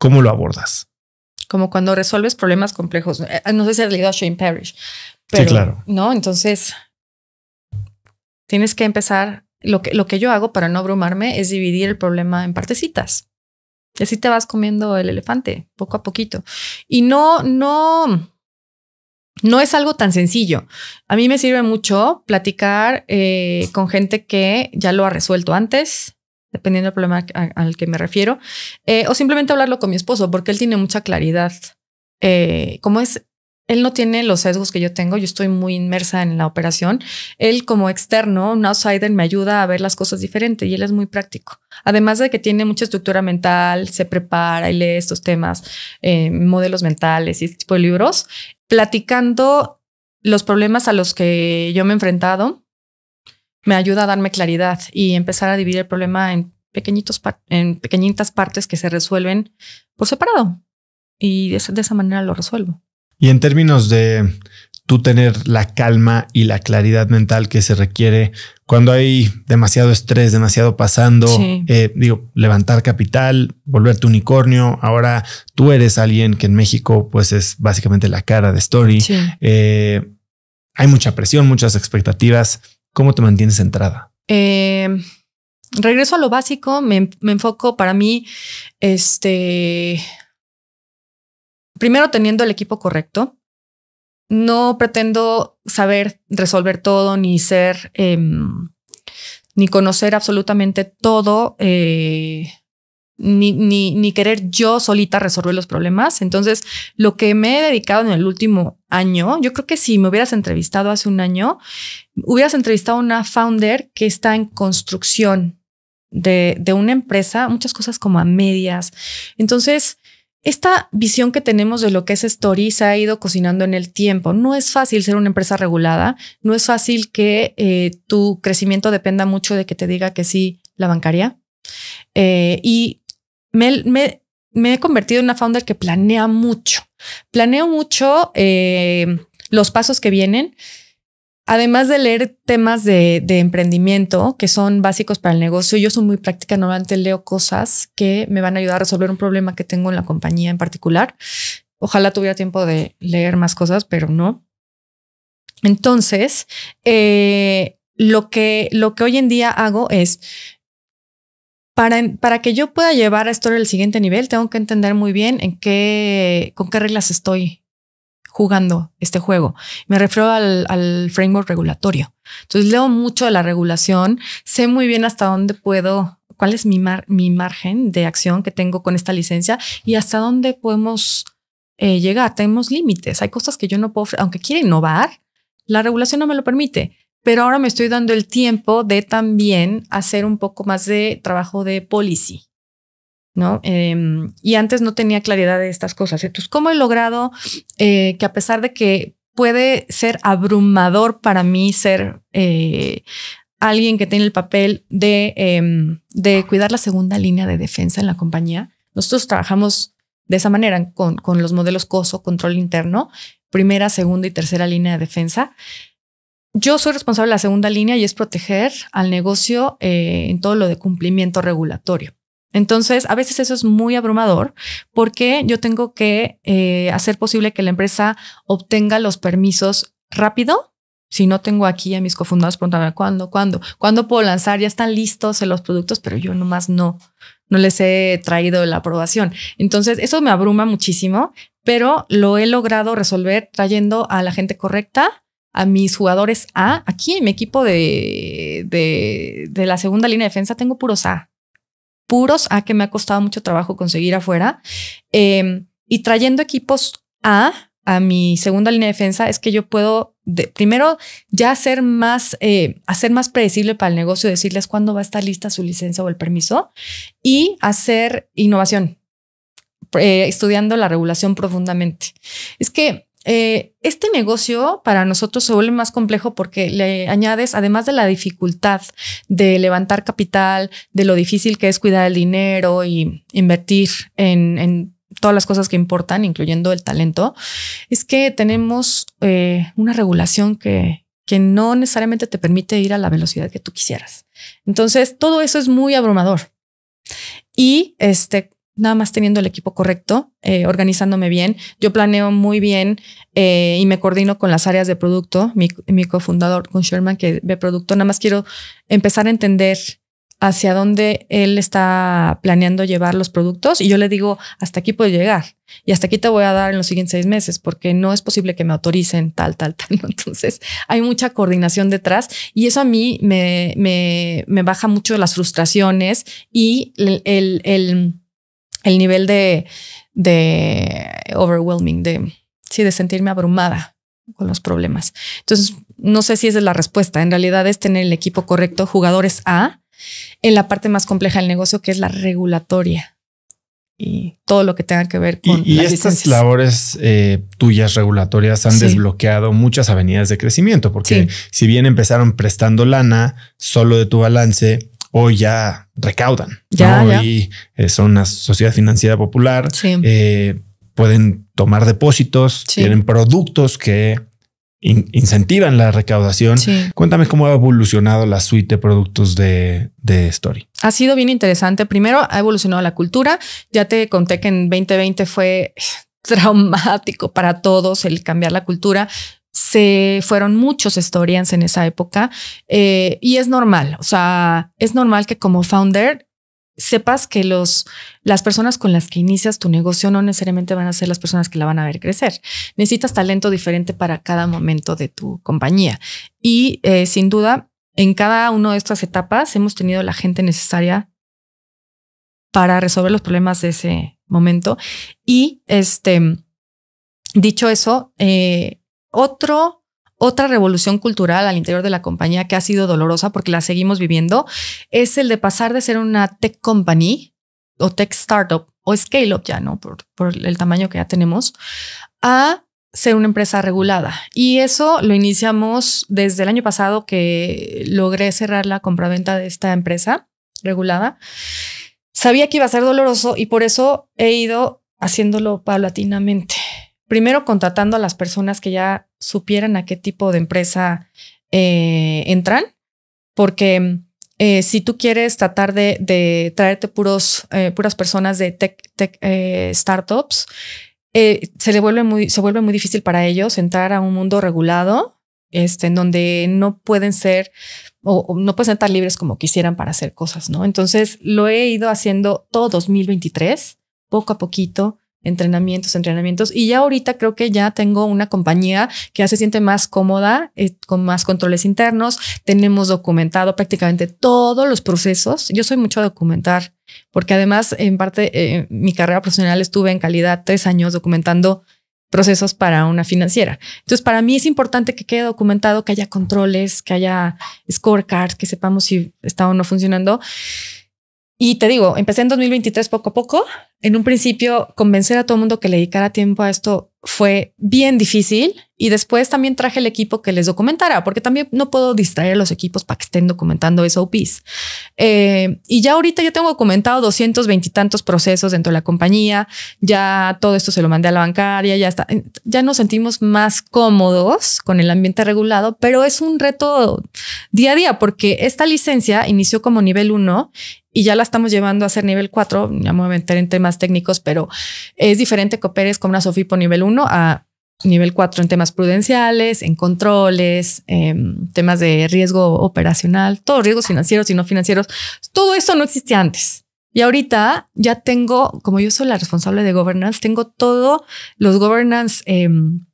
¿Cómo lo abordas? Como cuando resuelves problemas complejos. Eh, eh, no sé si has leído a Shane Parrish, pero sí, claro. no, entonces tienes que empezar. Lo que, lo que yo hago para no abrumarme es dividir el problema en partecitas. Y así te vas comiendo el elefante poco a poquito. Y no, no, no es algo tan sencillo. A mí me sirve mucho platicar eh, con gente que ya lo ha resuelto antes, dependiendo del problema al que me refiero, eh, o simplemente hablarlo con mi esposo, porque él tiene mucha claridad. Eh, como es, él no tiene los sesgos que yo tengo, yo estoy muy inmersa en la operación, él como externo, un outsider, me ayuda a ver las cosas diferente y él es muy práctico. Además de que tiene mucha estructura mental, se prepara y lee estos temas, eh, modelos mentales y este tipo de libros, platicando los problemas a los que yo me he enfrentado me ayuda a darme claridad y empezar a dividir el problema en, pequeñitos en pequeñitas partes que se resuelven por separado. Y de esa, manera lo resuelvo. Y en términos de tú tener la calma y la claridad mental que se requiere cuando hay demasiado estrés, demasiado pasando, eh, digo, levantar capital, volverte unicornio. Ahora tú eres alguien que en México, pues es básicamente la cara de Story. Eh, hay mucha presión, muchas expectativas. ¿Cómo te mantienes centrada? Em, regreso a lo básico, me, enfoco para mí, este, primero teniendo el equipo correcto. No pretendo saber resolver todo ni ser, em, ni conocer absolutamente todo. Eh, ni, ni, querer yo solita resolver los problemas. Entonces, lo que me he dedicado en el último año, yo creo que si me hubieras entrevistado hace un año, hubieras entrevistado a una founder que está en construcción de, una empresa, muchas cosas como a medias. Entonces, esta visión que tenemos de lo que es Story se ha ido cocinando en el tiempo. No es fácil ser una empresa regulada, no es fácil que eh, tu crecimiento dependa mucho de que te diga que sí la bancaria. Eh, y me, he convertido en una founder que planea mucho. Planeo mucho eh, los pasos que vienen. Además de leer temas de, emprendimiento que son básicos para el negocio, yo soy muy práctica, normalmente leo cosas que me van a ayudar a resolver un problema que tengo en la compañía en particular. Ojalá tuviera tiempo de leer más cosas, pero no. Entonces, eh, lo, que, lo que hoy en día hago es, para, que yo pueda llevar a esto al siguiente nivel, tengo que entender muy bien en qué, con qué reglas estoy jugando este juego. Me refiero al, framework regulatorio. Entonces leo mucho de la regulación, sé muy bien hasta dónde puedo cuál es mi, mi, margen de acción que tengo con esta licencia y hasta dónde podemos eh, llegar. Tenemos límites, hay cosas que yo no puedo, aunque quiera innovar, la regulación no me lo permite pero ahora me estoy dando el tiempo de también hacer un poco más de trabajo de policy, ¿no? Em, y antes no tenía claridad de estas cosas. Entonces, ¿cómo he logrado eh, que a pesar de que puede ser abrumador para mí ser eh, alguien que tiene el papel em, de, cuidar la segunda línea de defensa en la compañía, nosotros trabajamos de esa manera con, con los modelos COSO, control interno, primera, segunda y tercera línea de defensa. Yo soy responsable de la segunda línea y es proteger al negocio eh, en todo lo de cumplimiento regulatorio. Entonces, a veces eso es muy abrumador porque yo tengo que eh, hacer posible que la empresa obtenga los permisos rápido. Si no tengo aquí a mis cofundadores preguntando cuándo, cuándo, cuándo puedo lanzar, ya están listos los productos, pero yo nomás no, no les he traído la aprobación. Entonces, eso me abruma muchísimo, pero lo he logrado resolver trayendo a la gente correcta, a mis jugadores A. Aquí en mi equipo de, la segunda línea de defensa tengo puros A. Puros A que me ha costado mucho trabajo conseguir afuera. Em, y trayendo equipos A a mi segunda línea de defensa es que yo puedo primero ya hacer más, eh, hacer más predecible para el negocio, decirles cuándo va a estar lista su licencia o el permiso y hacer innovación, eh, estudiando la regulación profundamente. Es que eh, este negocio para nosotros se vuelve más complejo porque le añades, además de la dificultad de levantar capital, de lo difícil que es cuidar el dinero y invertir en, todas las cosas que importan, incluyendo el talento, es que tenemos eh, una regulación que, que no necesariamente te permite ir a la velocidad que tú quisieras. Entonces, todo eso es muy abrumador. Y este, nada más teniendo el equipo correcto, eh, organizándome bien. Yo planeo muy bien eh, y me coordino con las áreas de producto, mi, cofundador con Sherman que ve producto. Nada más quiero empezar a entender hacia dónde él está planeando llevar los productos y yo le digo, hasta aquí puedo llegar y hasta aquí te voy a dar en los siguientes seis meses porque no es posible que me autoricen tal, tal, tal. Entonces hay mucha coordinación detrás y eso a mí me, me, me baja mucho las frustraciones y el, el el nivel de, de overwhelming, de, sí, de sentirme abrumada con los problemas. Entonces, no sé si esa es la respuesta. En realidad es tener el equipo correcto, jugadores A, en la parte más compleja del negocio, que es la regulatoria y todo lo que tenga que ver con. Y, estas labores eh, tuyas regulatorias han desbloqueado muchas avenidas de crecimiento, porque si bien empezaron prestando lana solo de tu balance, hoy ya recaudan ya, y son una sociedad financiera popular. Eh, pueden tomar depósitos, tienen productos que incentivan la recaudación. Cuéntame cómo ha evolucionado la suite de productos de, de Story. Ha sido bien interesante. Primero, ha evolucionado la cultura. Ya te conté que en 2020 fue traumático para todos el cambiar la cultura se fueron muchos historians en esa época eh, y es normal, o sea, es normal que como founder sepas que los, las personas con las que inicias tu negocio no necesariamente van a ser las personas que la van a ver crecer. Necesitas talento diferente para cada momento de tu compañía. Y eh, sin duda, en cada una de estas etapas hemos tenido la gente necesaria para resolver los problemas de ese momento. Y este, dicho eso, eh, otro, otra revolución cultural al interior de la compañía que ha sido dolorosa porque la seguimos viviendo, es el de pasar de ser una tech company o tech startup o scale up ya, ¿no? Por, por el tamaño que ya tenemos, a ser una empresa regulada. Y eso lo iniciamos desde el año pasado que logré cerrar la compraventa de esta empresa regulada. Sabía que iba a ser doloroso y por eso he ido haciéndolo paulatinamente primero contratando a las personas que ya supieran a qué tipo de empresa eh, entran, porque eh, si tú quieres tratar de, traerte puros, eh, puras personas de tech, startups, se, le vuelve muy, se vuelve muy difícil para ellos entrar a un mundo regulado este, en donde no pueden ser o, no pueden estar libres como quisieran para hacer cosas, ¿no? Entonces lo he ido haciendo todo 2023, poco a poquito, entrenamientos, entrenamientos. Y ya ahorita creo que ya tengo una compañía que ya se siente más cómoda, eh, con más controles internos. Tenemos documentado prácticamente todos los procesos. Yo soy mucho a documentar, porque además en parte eh, mi carrera profesional estuve en calidad tres años documentando procesos para una financiera. Entonces, para mí es importante que quede documentado, que haya controles, que haya scorecards, que sepamos si está o no funcionando. Y te digo, empecé en 2023 poco a poco. En un principio, convencer a todo el mundo que le dedicara tiempo a esto fue bien difícil. Y después también traje el equipo que les documentara, porque también no puedo distraer a los equipos para que estén documentando SOPs. Eh, y ya ahorita yo tengo documentado 220 y tantos procesos dentro de la compañía. Ya todo esto se lo mandé a la bancaria. Ya está. Ya nos sentimos más cómodos con el ambiente regulado, pero es un reto día a día, porque esta licencia inició como nivel 1 y ya la estamos llevando a ser nivel 4, ya me voy a meter en temas técnicos, pero es diferente que operes con una SOFIPO nivel 1 a nivel 4 en temas prudenciales, en controles, en em, temas de riesgo operacional, todos riesgos financieros y no financieros. Todo eso no existía antes. Y ahorita ya tengo, como yo soy la responsable de governance, tengo todos los governance, em,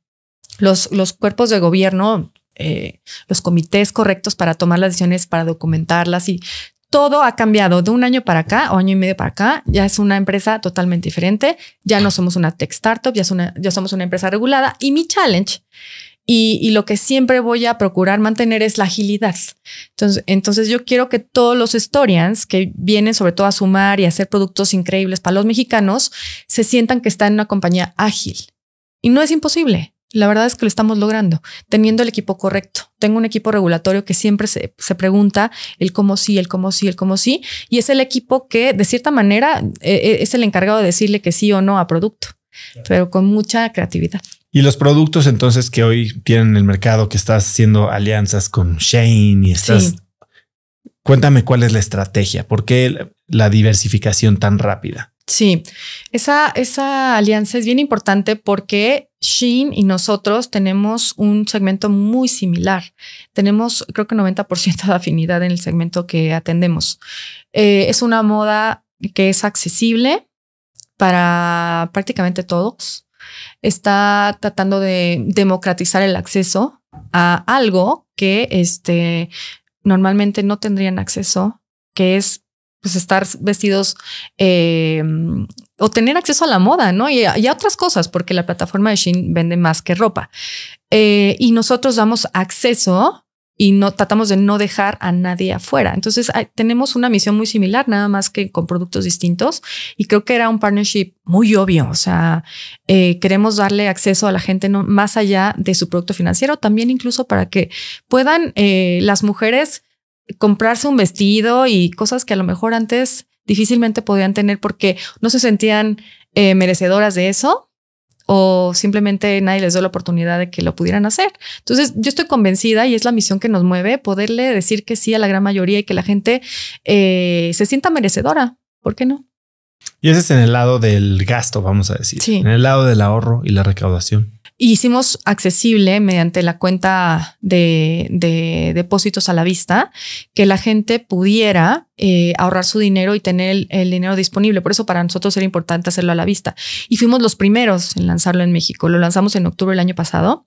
los, los cuerpos de gobierno, eh, los comités correctos para tomar las decisiones, para documentarlas y todo ha cambiado de un año para acá o año y medio para acá. Ya es una empresa totalmente diferente. Ya no somos una tech startup, ya, somos una empresa regulada. Y mi challenge y, lo que siempre voy a procurar mantener es la agilidad. Entonces, entonces yo quiero que todos los historians que vienen sobre todo a sumar y hacer productos increíbles para los mexicanos se sientan que están en una compañía ágil. Y no es imposible. La verdad es que lo estamos logrando, teniendo el equipo correcto. Tengo un equipo regulatorio que siempre se, pregunta el cómo sí, el cómo sí, el cómo sí, y es el equipo que de cierta manera e, e, es el encargado de decirle que sí o no a producto, pero con mucha creatividad. Y los productos entonces que hoy tienen en el mercado, que estás haciendo alianzas con Shane y estás... Cuéntame cuál es la estrategia, por qué la diversificación tan rápida. Sí, esa, esa alianza es bien importante porque Shein y nosotros tenemos un segmento muy similar. Tenemos creo que 90% de afinidad en el segmento que atendemos. Eh, es una moda que es accesible para prácticamente todos. Está tratando de democratizar el acceso a algo que este, normalmente no tendrían acceso, que es pues estar vestidos eh, o tener acceso a la moda, ¿no? Y a, otras cosas, porque la plataforma de Shein vende más que ropa. Eh, y nosotros damos acceso y no tratamos de no dejar a nadie afuera. Entonces tenemos una misión muy similar, nada más que con productos distintos. Y creo que era un partnership muy obvio. O sea, eh, queremos darle acceso a la gente no, más allá de su producto financiero, también incluso para que puedan las mujeres comprarse un vestido y cosas que a lo mejor antes difícilmente podían tener porque no se sentían eh, merecedoras de eso o simplemente nadie les dio la oportunidad de que lo pudieran hacer. Entonces, yo estoy convencida y es la misión que nos mueve, poderle decir que sí a la gran mayoría y que la gente eh, se sienta merecedora. ¿Por qué no? Y ese es en el lado del gasto, vamos a decir. Sí. En el lado del ahorro y la recaudación hicimos accesible mediante la cuenta de, depósitos a la vista que la gente pudiera eh, ahorrar su dinero y tener el, el, dinero disponible. Por eso para nosotros era importante hacerlo a la vista. Y fuimos los primeros en lanzarlo en México. Lo lanzamos en octubre del año pasado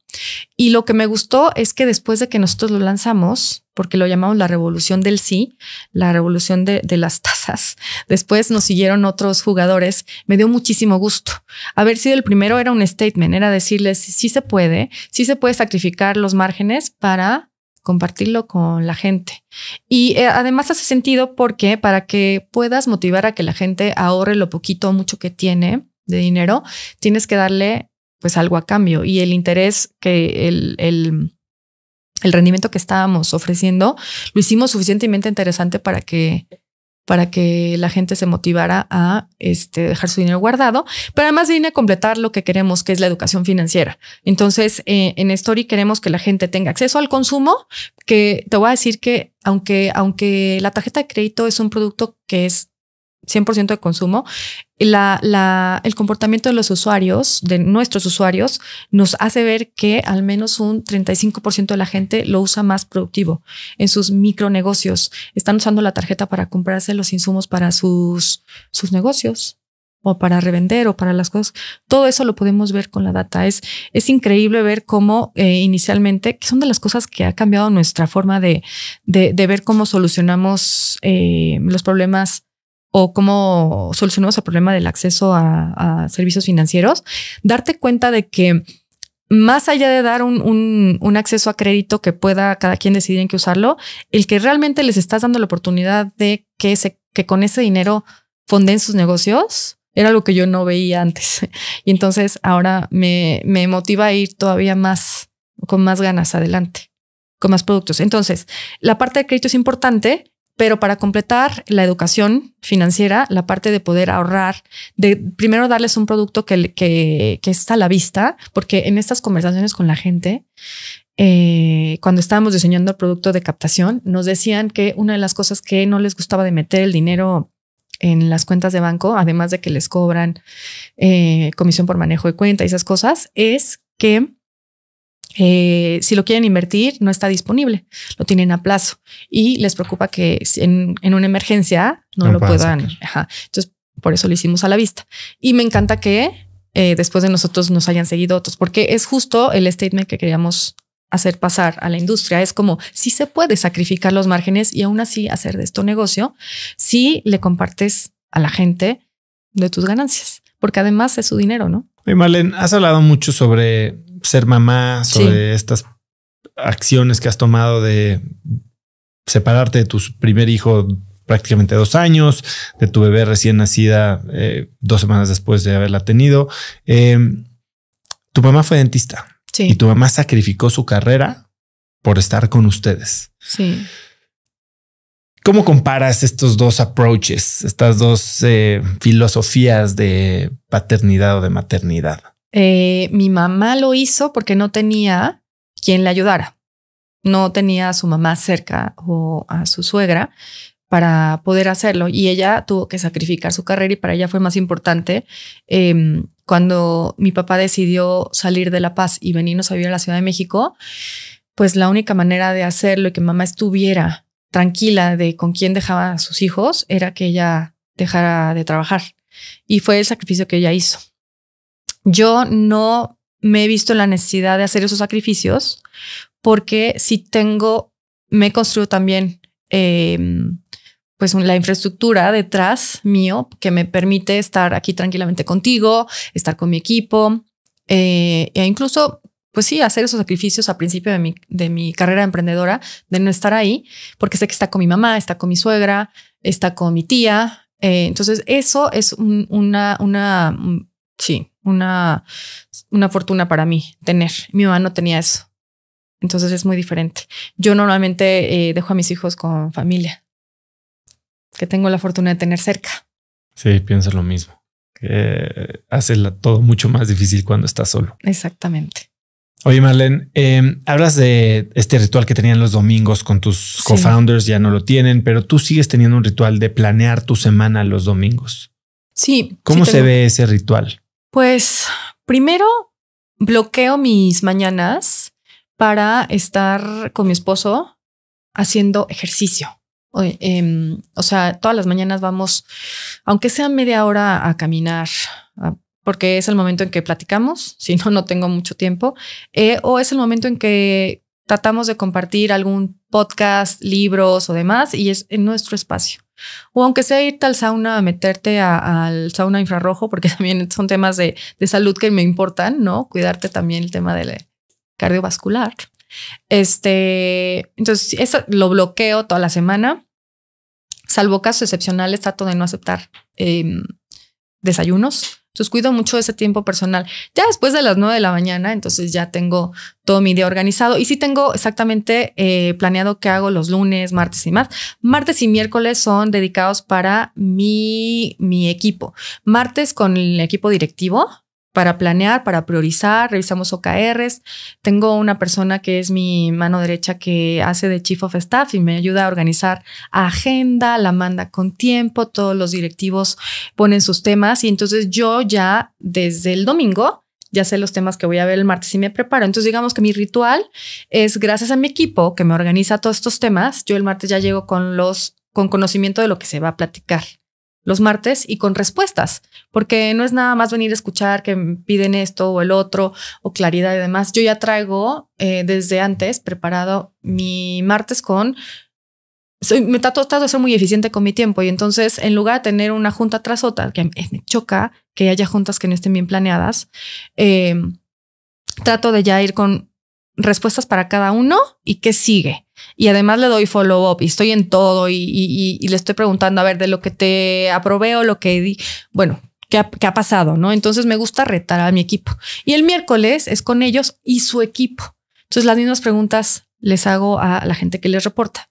y lo que me gustó es que después de que nosotros lo lanzamos, porque lo llamamos la revolución del sí, la revolución de, las tasas, después nos siguieron otros jugadores, me dio muchísimo gusto. Haber sido el primero era un statement, era decirles, si se puede, si se puede sacrificar los márgenes para compartirlo con la gente. Y eh, además hace sentido porque para que puedas motivar a que la gente ahorre lo poquito o mucho que tiene de dinero, tienes que darle pues algo a cambio y el interés que el, el, rendimiento que estábamos ofreciendo lo hicimos suficientemente interesante para que para que la gente se motivara a este, dejar su dinero guardado, pero además viene a completar lo que queremos, que es la educación financiera. Entonces, eh, en Story queremos que la gente tenga acceso al consumo, que te voy a decir que aunque, aunque la tarjeta de crédito es un producto que es 100% de consumo, la, la, el comportamiento de los usuarios, de nuestros usuarios, nos hace ver que al menos un 35% de la gente lo usa más productivo en sus micronegocios. Están usando la tarjeta para comprarse los insumos para sus, sus negocios o para revender o para las cosas. Todo eso lo podemos ver con la data. Es, es increíble ver cómo eh, inicialmente, que son de las cosas que ha cambiado nuestra forma de, de, ver cómo solucionamos eh, los problemas o cómo solucionamos el problema del acceso a, servicios financieros, darte cuenta de que más allá de dar un, acceso a crédito que pueda cada quien decidir en qué usarlo, el que realmente les estás dando la oportunidad de que, se, que con ese dinero fonden sus negocios, era lo que yo no veía antes. Y entonces ahora me, me motiva a ir todavía más, con más ganas adelante, con más productos. Entonces, la parte de crédito es importante pero para completar la educación financiera, la parte de poder ahorrar, de primero darles un producto que, que, está a la vista, porque en estas conversaciones con la gente, eh, cuando estábamos diseñando el producto de captación, nos decían que una de las cosas que no les gustaba de meter el dinero en las cuentas de banco, además de que les cobran eh, comisión por manejo de cuenta y esas cosas, es que eh, si lo quieren invertir, no está disponible, lo tienen a plazo y les preocupa que en, una emergencia no, lo puedan. Entonces, por eso lo hicimos a la vista. Y me encanta que eh, después de nosotros nos hayan seguido otros, porque es justo el statement que queríamos hacer pasar a la industria. Es como si se puede sacrificar los márgenes y aún así hacer de esto negocio si le compartes a la gente de tus ganancias, porque además es su dinero, ¿no? Y Marlene, has hablado mucho sobre ser mamá, sobre estas acciones que has tomado de separarte de tu primer hijo prácticamente dos años, de tu bebé recién nacida eh, dos semanas después de haberla tenido. Em, tu mamá fue dentista y tu mamá sacrificó su carrera por estar con ustedes. Sí. ¿Cómo comparas estos dos approaches, estas dos eh, filosofías de paternidad o de maternidad? Eh, mi mamá lo hizo porque no tenía quien le ayudara. No tenía a su mamá cerca o a su suegra para poder hacerlo y ella tuvo que sacrificar su carrera y para ella fue más importante em, cuando mi papá decidió salir de La Paz y venirnos a vivir a la Ciudad de México, pues la única manera de hacerlo y que mamá estuviera tranquila de con quién dejaba a sus hijos era que ella dejara de trabajar y fue el sacrificio que ella hizo. Yo no me he visto la necesidad de hacer esos sacrificios porque si tengo, me he también em, pues la infraestructura detrás mío que me permite estar aquí tranquilamente contigo, estar con mi equipo eh, e incluso pues sí, hacer esos sacrificios a principio de mi, de mi carrera emprendedora, de no estar ahí, porque sé que está con mi mamá, está con mi suegra, está con mi tía. Eh, entonces, eso es una, una, mm, sí, una, fortuna para mí tener. Mi mamá no tenía eso. Entonces es muy diferente. Yo normalmente eh, dejo a mis hijos con familia, que tengo la fortuna de tener cerca. Sí, pienso lo mismo. Que hace todo mucho más difícil cuando estás solo. Exactamente. Oye, Marlene, em, hablas de este ritual que tenían los domingos con tus co-founders, ya no lo tienen, pero tú sigues teniendo un ritual de planear tu semana los domingos. Sí. ¿Cómo se ve ese ritual? Pues primero bloqueo mis mañanas para estar con mi esposo haciendo ejercicio. Em, o, sea, todas las mañanas vamos, aunque sea media hora, a caminar, ah, porque es el momento en que platicamos, si no, no tengo mucho tiempo, eh, o es el momento en que tratamos de compartir algún podcast, libros o demás, y es en nuestro espacio. O aunque sea irte al sauna, meterte al sauna infrarrojo, porque también son temas de, salud que me importan, ¿no? Cuidarte también el tema del cardiovascular. Este, entonces, eso lo bloqueo toda la semana. Salvo casos excepcionales, trato de no aceptar em, desayunos entonces cuido mucho ese tiempo personal. Ya después de las 9 de la mañana, entonces ya tengo todo mi día organizado y sí tengo exactamente eh, planeado qué hago los lunes, martes y más. Martes y miércoles son dedicados para mi, mi equipo. Martes con el equipo directivo, para planear, para priorizar, revisamos OKRs. Tengo una persona que es mi mano derecha que hace de chief of staff y me ayuda a organizar agenda, la manda con tiempo, todos los directivos ponen sus temas y entonces yo ya desde el domingo ya sé los temas que voy a ver el martes y me preparo. Entonces digamos que mi ritual es gracias a mi equipo que me organiza todos estos temas, yo el martes ya llego con los con conocimiento de lo que se va a platicar los martes y con respuestas, porque no es nada más venir a escuchar que piden esto o el otro o claridad y demás. Yo ya traigo eh, desde antes preparado mi martes con... Soy, me trato de ser muy eficiente con mi tiempo y entonces en lugar de tener una junta tras otra, que me choca que haya juntas que no estén bien planeadas, eh, trato de ya ir con respuestas para cada uno y qué sigue. Y además le doy follow up y estoy en todo y, le estoy preguntando, a ver, de lo que te aprobé lo que di, bueno, ¿qué ha, pasado? ¿no? Entonces me gusta retar a mi equipo. Y el miércoles es con ellos y su equipo. Entonces las mismas preguntas les hago a la gente que les reporta.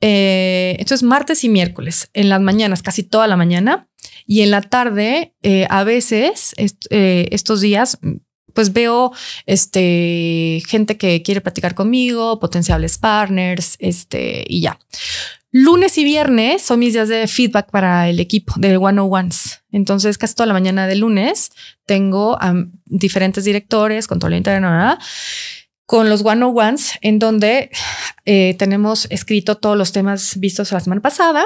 Eh, entonces martes y miércoles, en las mañanas, casi toda la mañana. Y en la tarde, eh, a veces eh, estos días pues veo este, gente que quiere platicar conmigo, potenciales partners, este, y ya. Lunes y viernes son mis días de feedback para el equipo de One Ones. Entonces, casi toda la mañana de lunes tengo a diferentes directores, control interno, con los one on ones en donde eh, tenemos escrito todos los temas vistos la semana pasada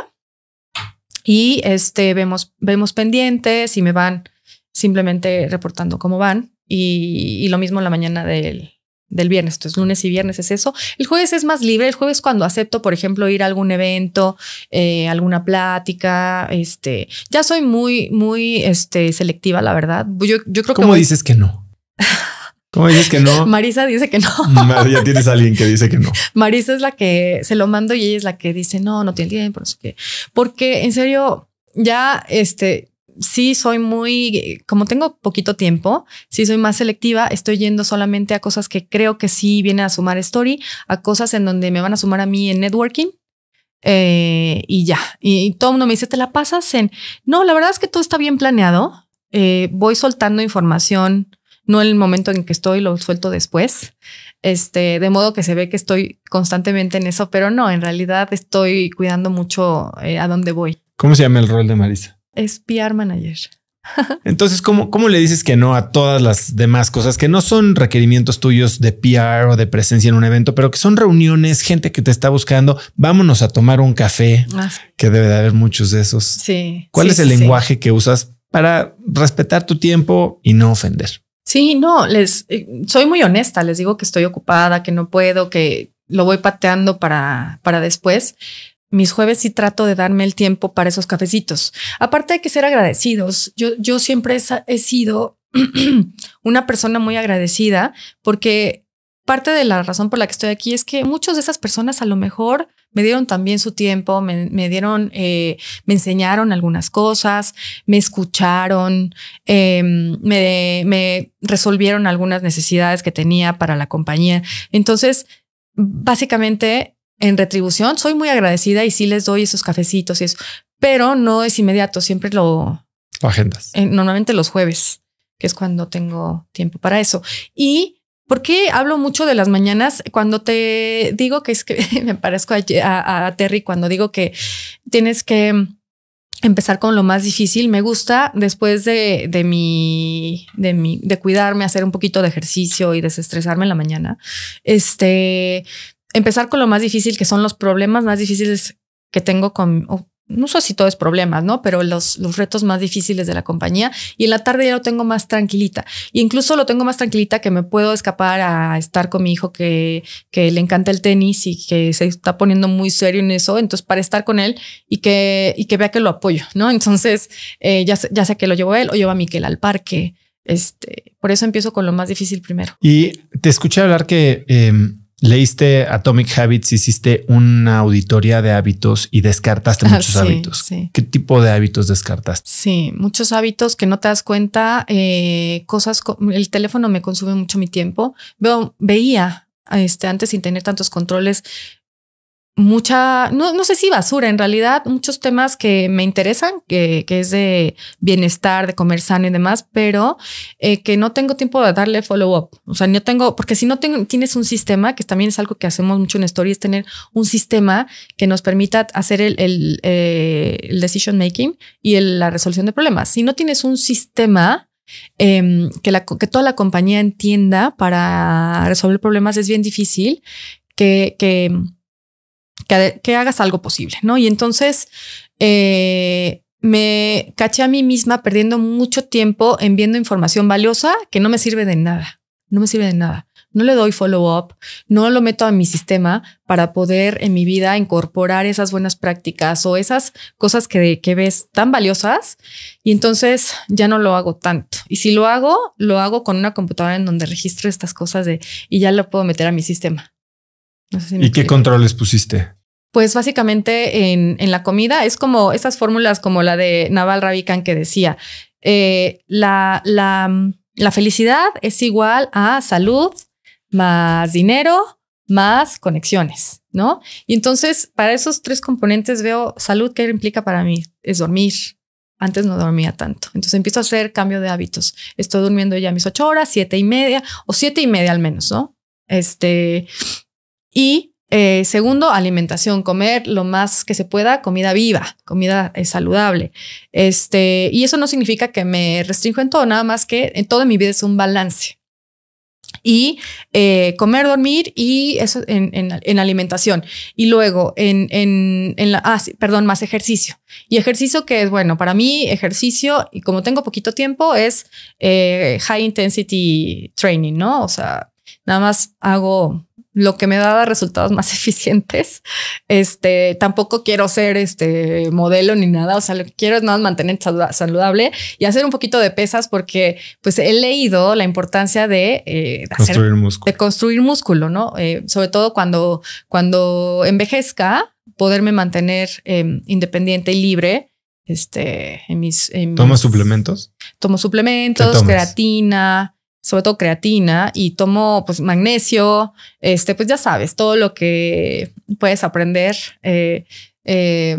y este vemos vemos pendientes y me van simplemente reportando cómo van y, lo mismo en la mañana del, viernes. Entonces, lunes y viernes es eso. El jueves es más libre. El jueves cuando acepto, por ejemplo, ir a algún evento, eh, alguna plática, este, ya soy muy, muy, este, selectiva, la verdad. Yo, yo creo ¿Cómo que... ¿Cómo dices que no? ¿Cómo dices que no? Marisa dice que no. Ya tienes a alguien que dice que no. Marisa es la que se lo mando y ella es la que dice no, no tiene tiempo, no sé qué. Porque en serio, ya este, sí soy muy, como tengo poquito tiempo, sí soy más selectiva, estoy yendo solamente a cosas que creo que sí vienen a sumar story, a cosas en donde me van a sumar a mí en networking. Eh, y ya, y, todo el mundo me dice, ¿te la pasas en...? No, la verdad es que todo está bien planeado. Eh, voy soltando información, no en el momento en que estoy, lo suelto después. Este, de modo que se ve que estoy constantemente en eso, pero no, en realidad estoy cuidando mucho eh, a dónde voy. ¿Cómo se llama el rol de Marisa? Es PR manager. Entonces, ¿cómo, ¿cómo, le dices que no a todas las demás cosas que no son requerimientos tuyos de PR o de presencia en un evento, pero que son reuniones, gente que te está buscando, vámonos a tomar un café, ah, que debe de haber muchos de esos? Sí. ¿Cuál es el lenguaje que usas para respetar tu tiempo y no ofender? Sí, no, les eh, soy muy honesta, les digo que estoy ocupada, que no puedo, que lo voy pateando para, para después, mis jueves sí trato de darme el tiempo para esos cafecitos. Aparte de que ser agradecidos, yo, yo siempre he sido una persona muy agradecida porque parte de la razón por la que estoy aquí es que muchas de esas personas a lo mejor me dieron también su tiempo, me, dieron, eh, me enseñaron algunas cosas, me escucharon, em, me, me resolvieron algunas necesidades que tenía para la compañía. Entonces, básicamente en retribución soy muy agradecida y sí les doy esos cafecitos y eso, pero no es inmediato, siempre lo... agendas. normalmente los jueves, que es cuando tengo tiempo para eso. Y... ¿Por qué hablo mucho de las mañanas? Cuando te digo que es que me parezco a, Terry, cuando digo que tienes que empezar con lo más difícil. Me gusta después de, de, mi, de mi, de cuidarme, hacer un poquito de ejercicio y desestresarme en la mañana. Este, empezar con lo más difícil, que son los problemas más difíciles que tengo con, no sé si todo es problemas, ¿no? Pero los, retos más difíciles de la compañía y en la tarde ya lo tengo más tranquilita. incluso lo tengo más tranquilita que me puedo escapar a estar con mi hijo que, que le encanta el tenis y que se está poniendo muy serio en eso. Entonces, para estar con él y que, y que vea que lo apoyo, ¿no? Entonces, eh, ya, ya sé que lo llevo él o llevo a Miquel al parque. Este, por eso empiezo con lo más difícil primero. Y te escuché hablar que... Em, Leíste Atomic Habits, hiciste una auditoría de hábitos y descartaste ah, muchos hábitos. ¿Qué tipo de hábitos descartaste? Sí, muchos hábitos que no te das cuenta, eh, Cosas cosas, el teléfono me consume mucho mi tiempo. Veo, veía este, antes sin tener tantos controles, mucha, no, no, sé si basura, en realidad muchos temas que me interesan, que, que es de bienestar, de comer sano y demás, pero eh, que no tengo tiempo de darle follow-up. O sea, no tengo, porque si no tengo, tienes un sistema, que también es algo que hacemos mucho en Story, es tener un sistema que nos permita hacer el, el, eh, decision making y la resolución de problemas. Si no tienes un sistema... Em, que, la, que toda la compañía entienda para resolver problemas es bien difícil que, que que, hagas algo posible, ¿no? Y entonces eh, me caché a mí misma perdiendo mucho tiempo en viendo información valiosa que no me sirve de nada, no me sirve de nada. No le doy follow-up, no lo meto a mi sistema para poder en mi vida incorporar esas buenas prácticas o esas cosas que, ves tan valiosas y entonces ya no lo hago tanto. Y si lo hago, lo hago con una computadora en donde registro estas cosas de, y ya lo puedo meter a mi sistema. ¿Y qué controles pusiste? Pues básicamente en, en la comida es como esas fórmulas como la de Naval Ravikant que decía, eh, la, la, mm, la felicidad es igual a salud más dinero más conexiones, ¿no? Y entonces, para esos tres componentes veo salud, que implica para mí? Es dormir, antes no dormía tanto. Entonces empiezo a hacer cambio de hábitos. Estoy durmiendo ya mis ocho horas, siete y media o siete y media al menos, ¿no? Este, y eh, segundo, alimentación, comer lo más que se pueda, comida viva, comida eh, saludable. Este, y eso no significa que me restrinjo en todo, nada más que en toda mi vida es un balance. Y eh, comer, dormir y eso en, alimentación. Y luego en, la, ah, perdón, más ejercicio. Y ejercicio que es bueno, para mí ejercicio, y como tengo poquito tiempo, es high intensity training, ¿no? O sea, nada más hago lo que me daba resultados más eficientes. Este, tampoco quiero ser este modelo ni nada, o sea, lo que quiero es más mantener saludable y hacer un poquito de pesas porque pues he leído la importancia de, eh, construir músculo. ¿no? Eh, sobre todo cuando, cuando envejezca, poderme mantener em, independiente y libre este, en mis... En suplementos? Tomo suplementos, creatina, sobre todo creatina y tomo pues magnesio, este, pues ya sabes, todo lo que puedes aprender. si eh, eh,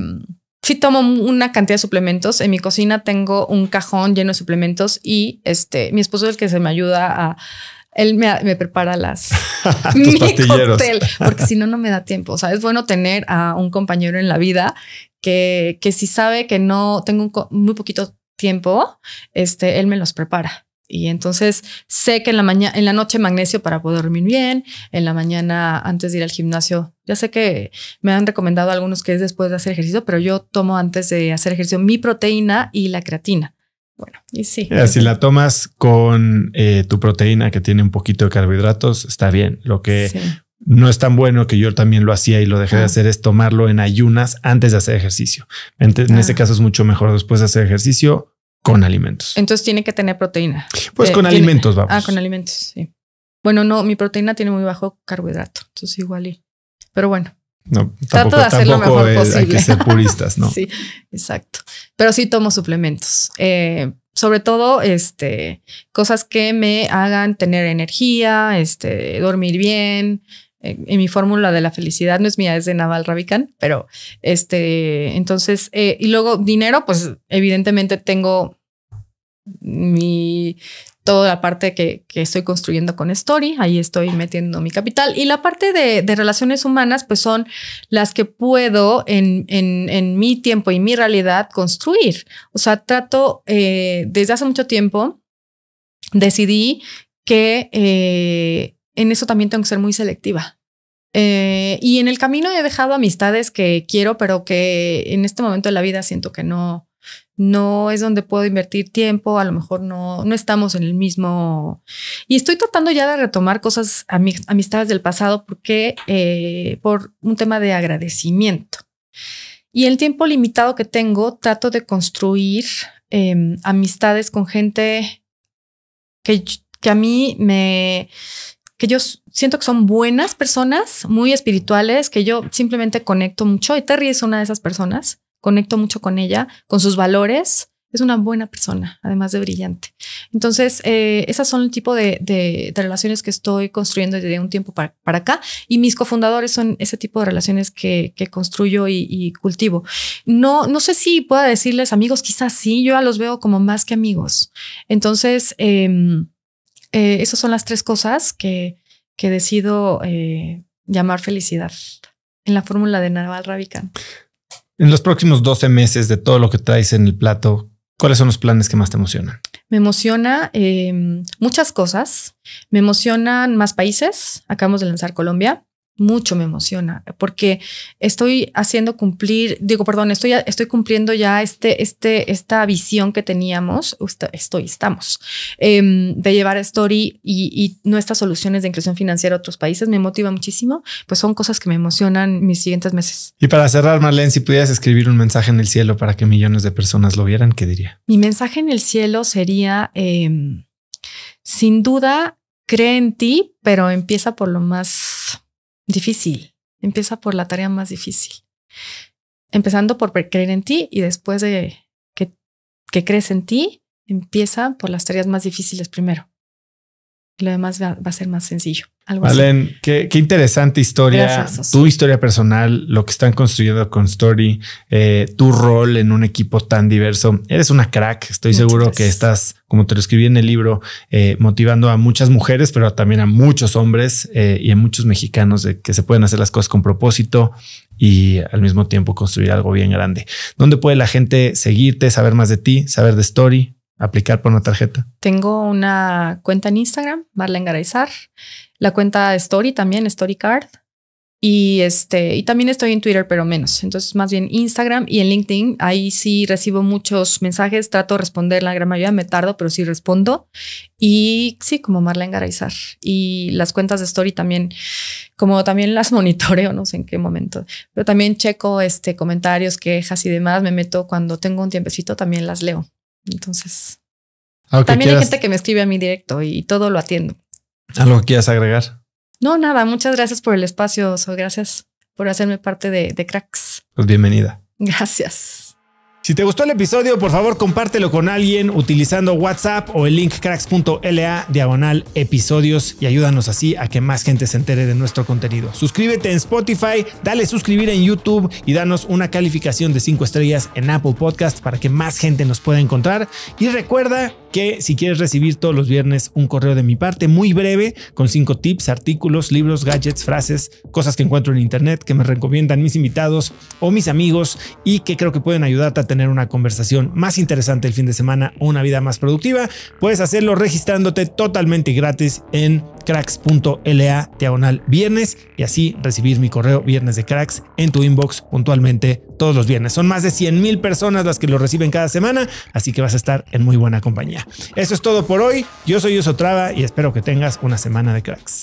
sí tomo una cantidad de suplementos. En mi cocina tengo un cajón lleno de suplementos y este, mi esposo es el que se me ayuda a... Él me, prepara las mi porque si no, no me da tiempo. O sea, es bueno tener a un compañero en la vida que, que si sabe que no tengo muy poquito tiempo, este, él me los prepara. Y entonces sé que en la mañana, en la noche magnesio para poder dormir bien, en la mañana antes de ir al gimnasio. Ya sé que me han recomendado algunos que es después de hacer ejercicio, pero yo tomo antes de hacer ejercicio mi proteína y la creatina. Bueno, y sí. si la tomas con eh, tu proteína que tiene un poquito de carbohidratos, está bien. Lo que no es tan bueno que yo también lo hacía y lo dejé de ah. hacer es tomarlo en ayunas antes de hacer ejercicio. en ese ah. caso es mucho mejor después de hacer ejercicio con alimentos. Entonces tiene que tener proteína. Pues eh, con alimentos, vamos. Ah, con alimentos, sí. Bueno, no, mi proteína tiene muy bajo carbohidrato, entonces igual y. Pero bueno. No, tampoco, trato de hacer lo mejor posible. Hay que ser puristas, ¿no? sí, exacto. Pero sí tomo suplementos. Eh, sobre todo, este, cosas que me hagan tener energía, este, dormir bien, en mi fórmula de la felicidad no es mía, es de Naval Ravikant, pero este, entonces, eh, y luego dinero, pues evidentemente tengo mi, toda la parte que, estoy construyendo con Story, ahí estoy metiendo mi capital. Y la parte de, relaciones humanas, pues son las que puedo en, en, mi tiempo y mi realidad construir. O sea, trato, eh, desde hace mucho tiempo, decidí que... Eh, en eso también tengo que ser muy selectiva. Eh, y en el camino he dejado amistades que quiero, pero que en este momento de la vida siento que no, no es donde puedo invertir tiempo, a lo mejor no, no estamos en el mismo... Y estoy tratando ya de retomar cosas, amistades del pasado, porque eh, por un tema de agradecimiento. Y el tiempo limitado que tengo, trato de construir em, amistades con gente que a mí me, que yo siento que son buenas personas, muy espirituales, que yo simplemente conecto mucho. Y Terry es una de esas personas, conecto mucho con ella, con sus valores. Es una buena persona, además de brillante. Entonces, eh, esas son el tipo de, relaciones que estoy construyendo desde un tiempo para, acá. Y mis cofundadores son ese tipo de relaciones que, construyo y, cultivo. No, no sé si pueda decirles amigos, quizás sí, yo los veo como más que amigos. Entonces, em, eh, esas son las tres cosas que, decido eh, llamar felicidad en la fórmula de Naval Ravikant. En los próximos 12 meses de todo lo que traes en el plato, ¿cuáles son los planes que más te emocionan? Me emociona eh, muchas cosas. Me emocionan más países. Acabamos de lanzar Colombia mucho me emociona porque estoy haciendo cumplir, digo, perdón, estoy, estoy cumpliendo ya este, este, esta visión que teníamos, estoy, estamos, em, de llevar a Story y, nuestras soluciones de inclusión financiera a otros países me motiva muchísimo, pues son cosas que me emocionan mis siguientes meses. Y para cerrar, Marlene, si pudieras escribir un mensaje en el cielo para que millones de personas lo vieran, ¿qué diría? Mi mensaje en el cielo sería, em, sin duda, cree en ti, pero empieza por lo más difícil. Empieza por la tarea más difícil. Empezando por creer en ti y después de que, que crees en ti, empieza por las tareas más difíciles primero. Lo demás va a ser más sencillo. Algo Qué, interesante historia, tu historia personal, lo que están construyendo con Story, eh, tu rol en un equipo tan diverso. Eres una crack, estoy seguro que estás, como te lo escribí en el libro, eh, motivando a muchas mujeres, pero también a muchos hombres eh, y a muchos mexicanos de que se pueden hacer las cosas con propósito y al mismo tiempo construir algo bien grande. ¿Dónde puede la gente seguirte, saber más de ti, saber de Story? aplicar por una tarjeta? Tengo una cuenta en Instagram, Marlene Garayzar, la cuenta Story también, Story Card. Y este, y también estoy en Twitter, pero menos. Entonces, más bien Instagram y en LinkedIn. Ahí sí recibo muchos mensajes, trato de responder la gran mayoría, me tardo, pero sí respondo. Y sí, como Marlene Garayzar Y las cuentas de Story también, como también las monitoreo, no sé en qué momento. Pero también checo este, comentarios, quejas y demás. Me meto cuando tengo un tiempecito, también las leo. Entonces, también hay gente que me escribe a mi directo y todo lo atiendo. ¿Algo que quieras agregar? No, nada. Muchas gracias por el espacio. gracias por hacerme parte de, de Cracks. Pues bienvenida. Gracias. Si te gustó el episodio, por favor compártelo con alguien utilizando WhatsApp o el link cracks.la diagonal episodios y ayúdanos así a que más gente se entere de nuestro contenido. Suscríbete en Spotify, dale suscribir en YouTube y danos una calificación de 5 estrellas en Apple Podcast para que más gente nos pueda encontrar. Y recuerda que si quieres recibir todos los viernes un correo de mi parte muy breve con cinco tips, artículos, libros, gadgets, frases, cosas que encuentro en internet que me recomiendan mis invitados o mis amigos y que creo que pueden ayudarte a tener una conversación más interesante el fin de semana o una vida más productiva, puedes hacerlo registrándote totalmente gratis en cracks.la diagonal viernes y así recibir mi correo viernes de cracks en tu inbox puntualmente todos los viernes. Son más de 100 mil personas las que lo reciben cada semana, así que vas a estar en muy buena compañía. Eso es todo por hoy. Yo soy Uso y espero que tengas una semana de cracks.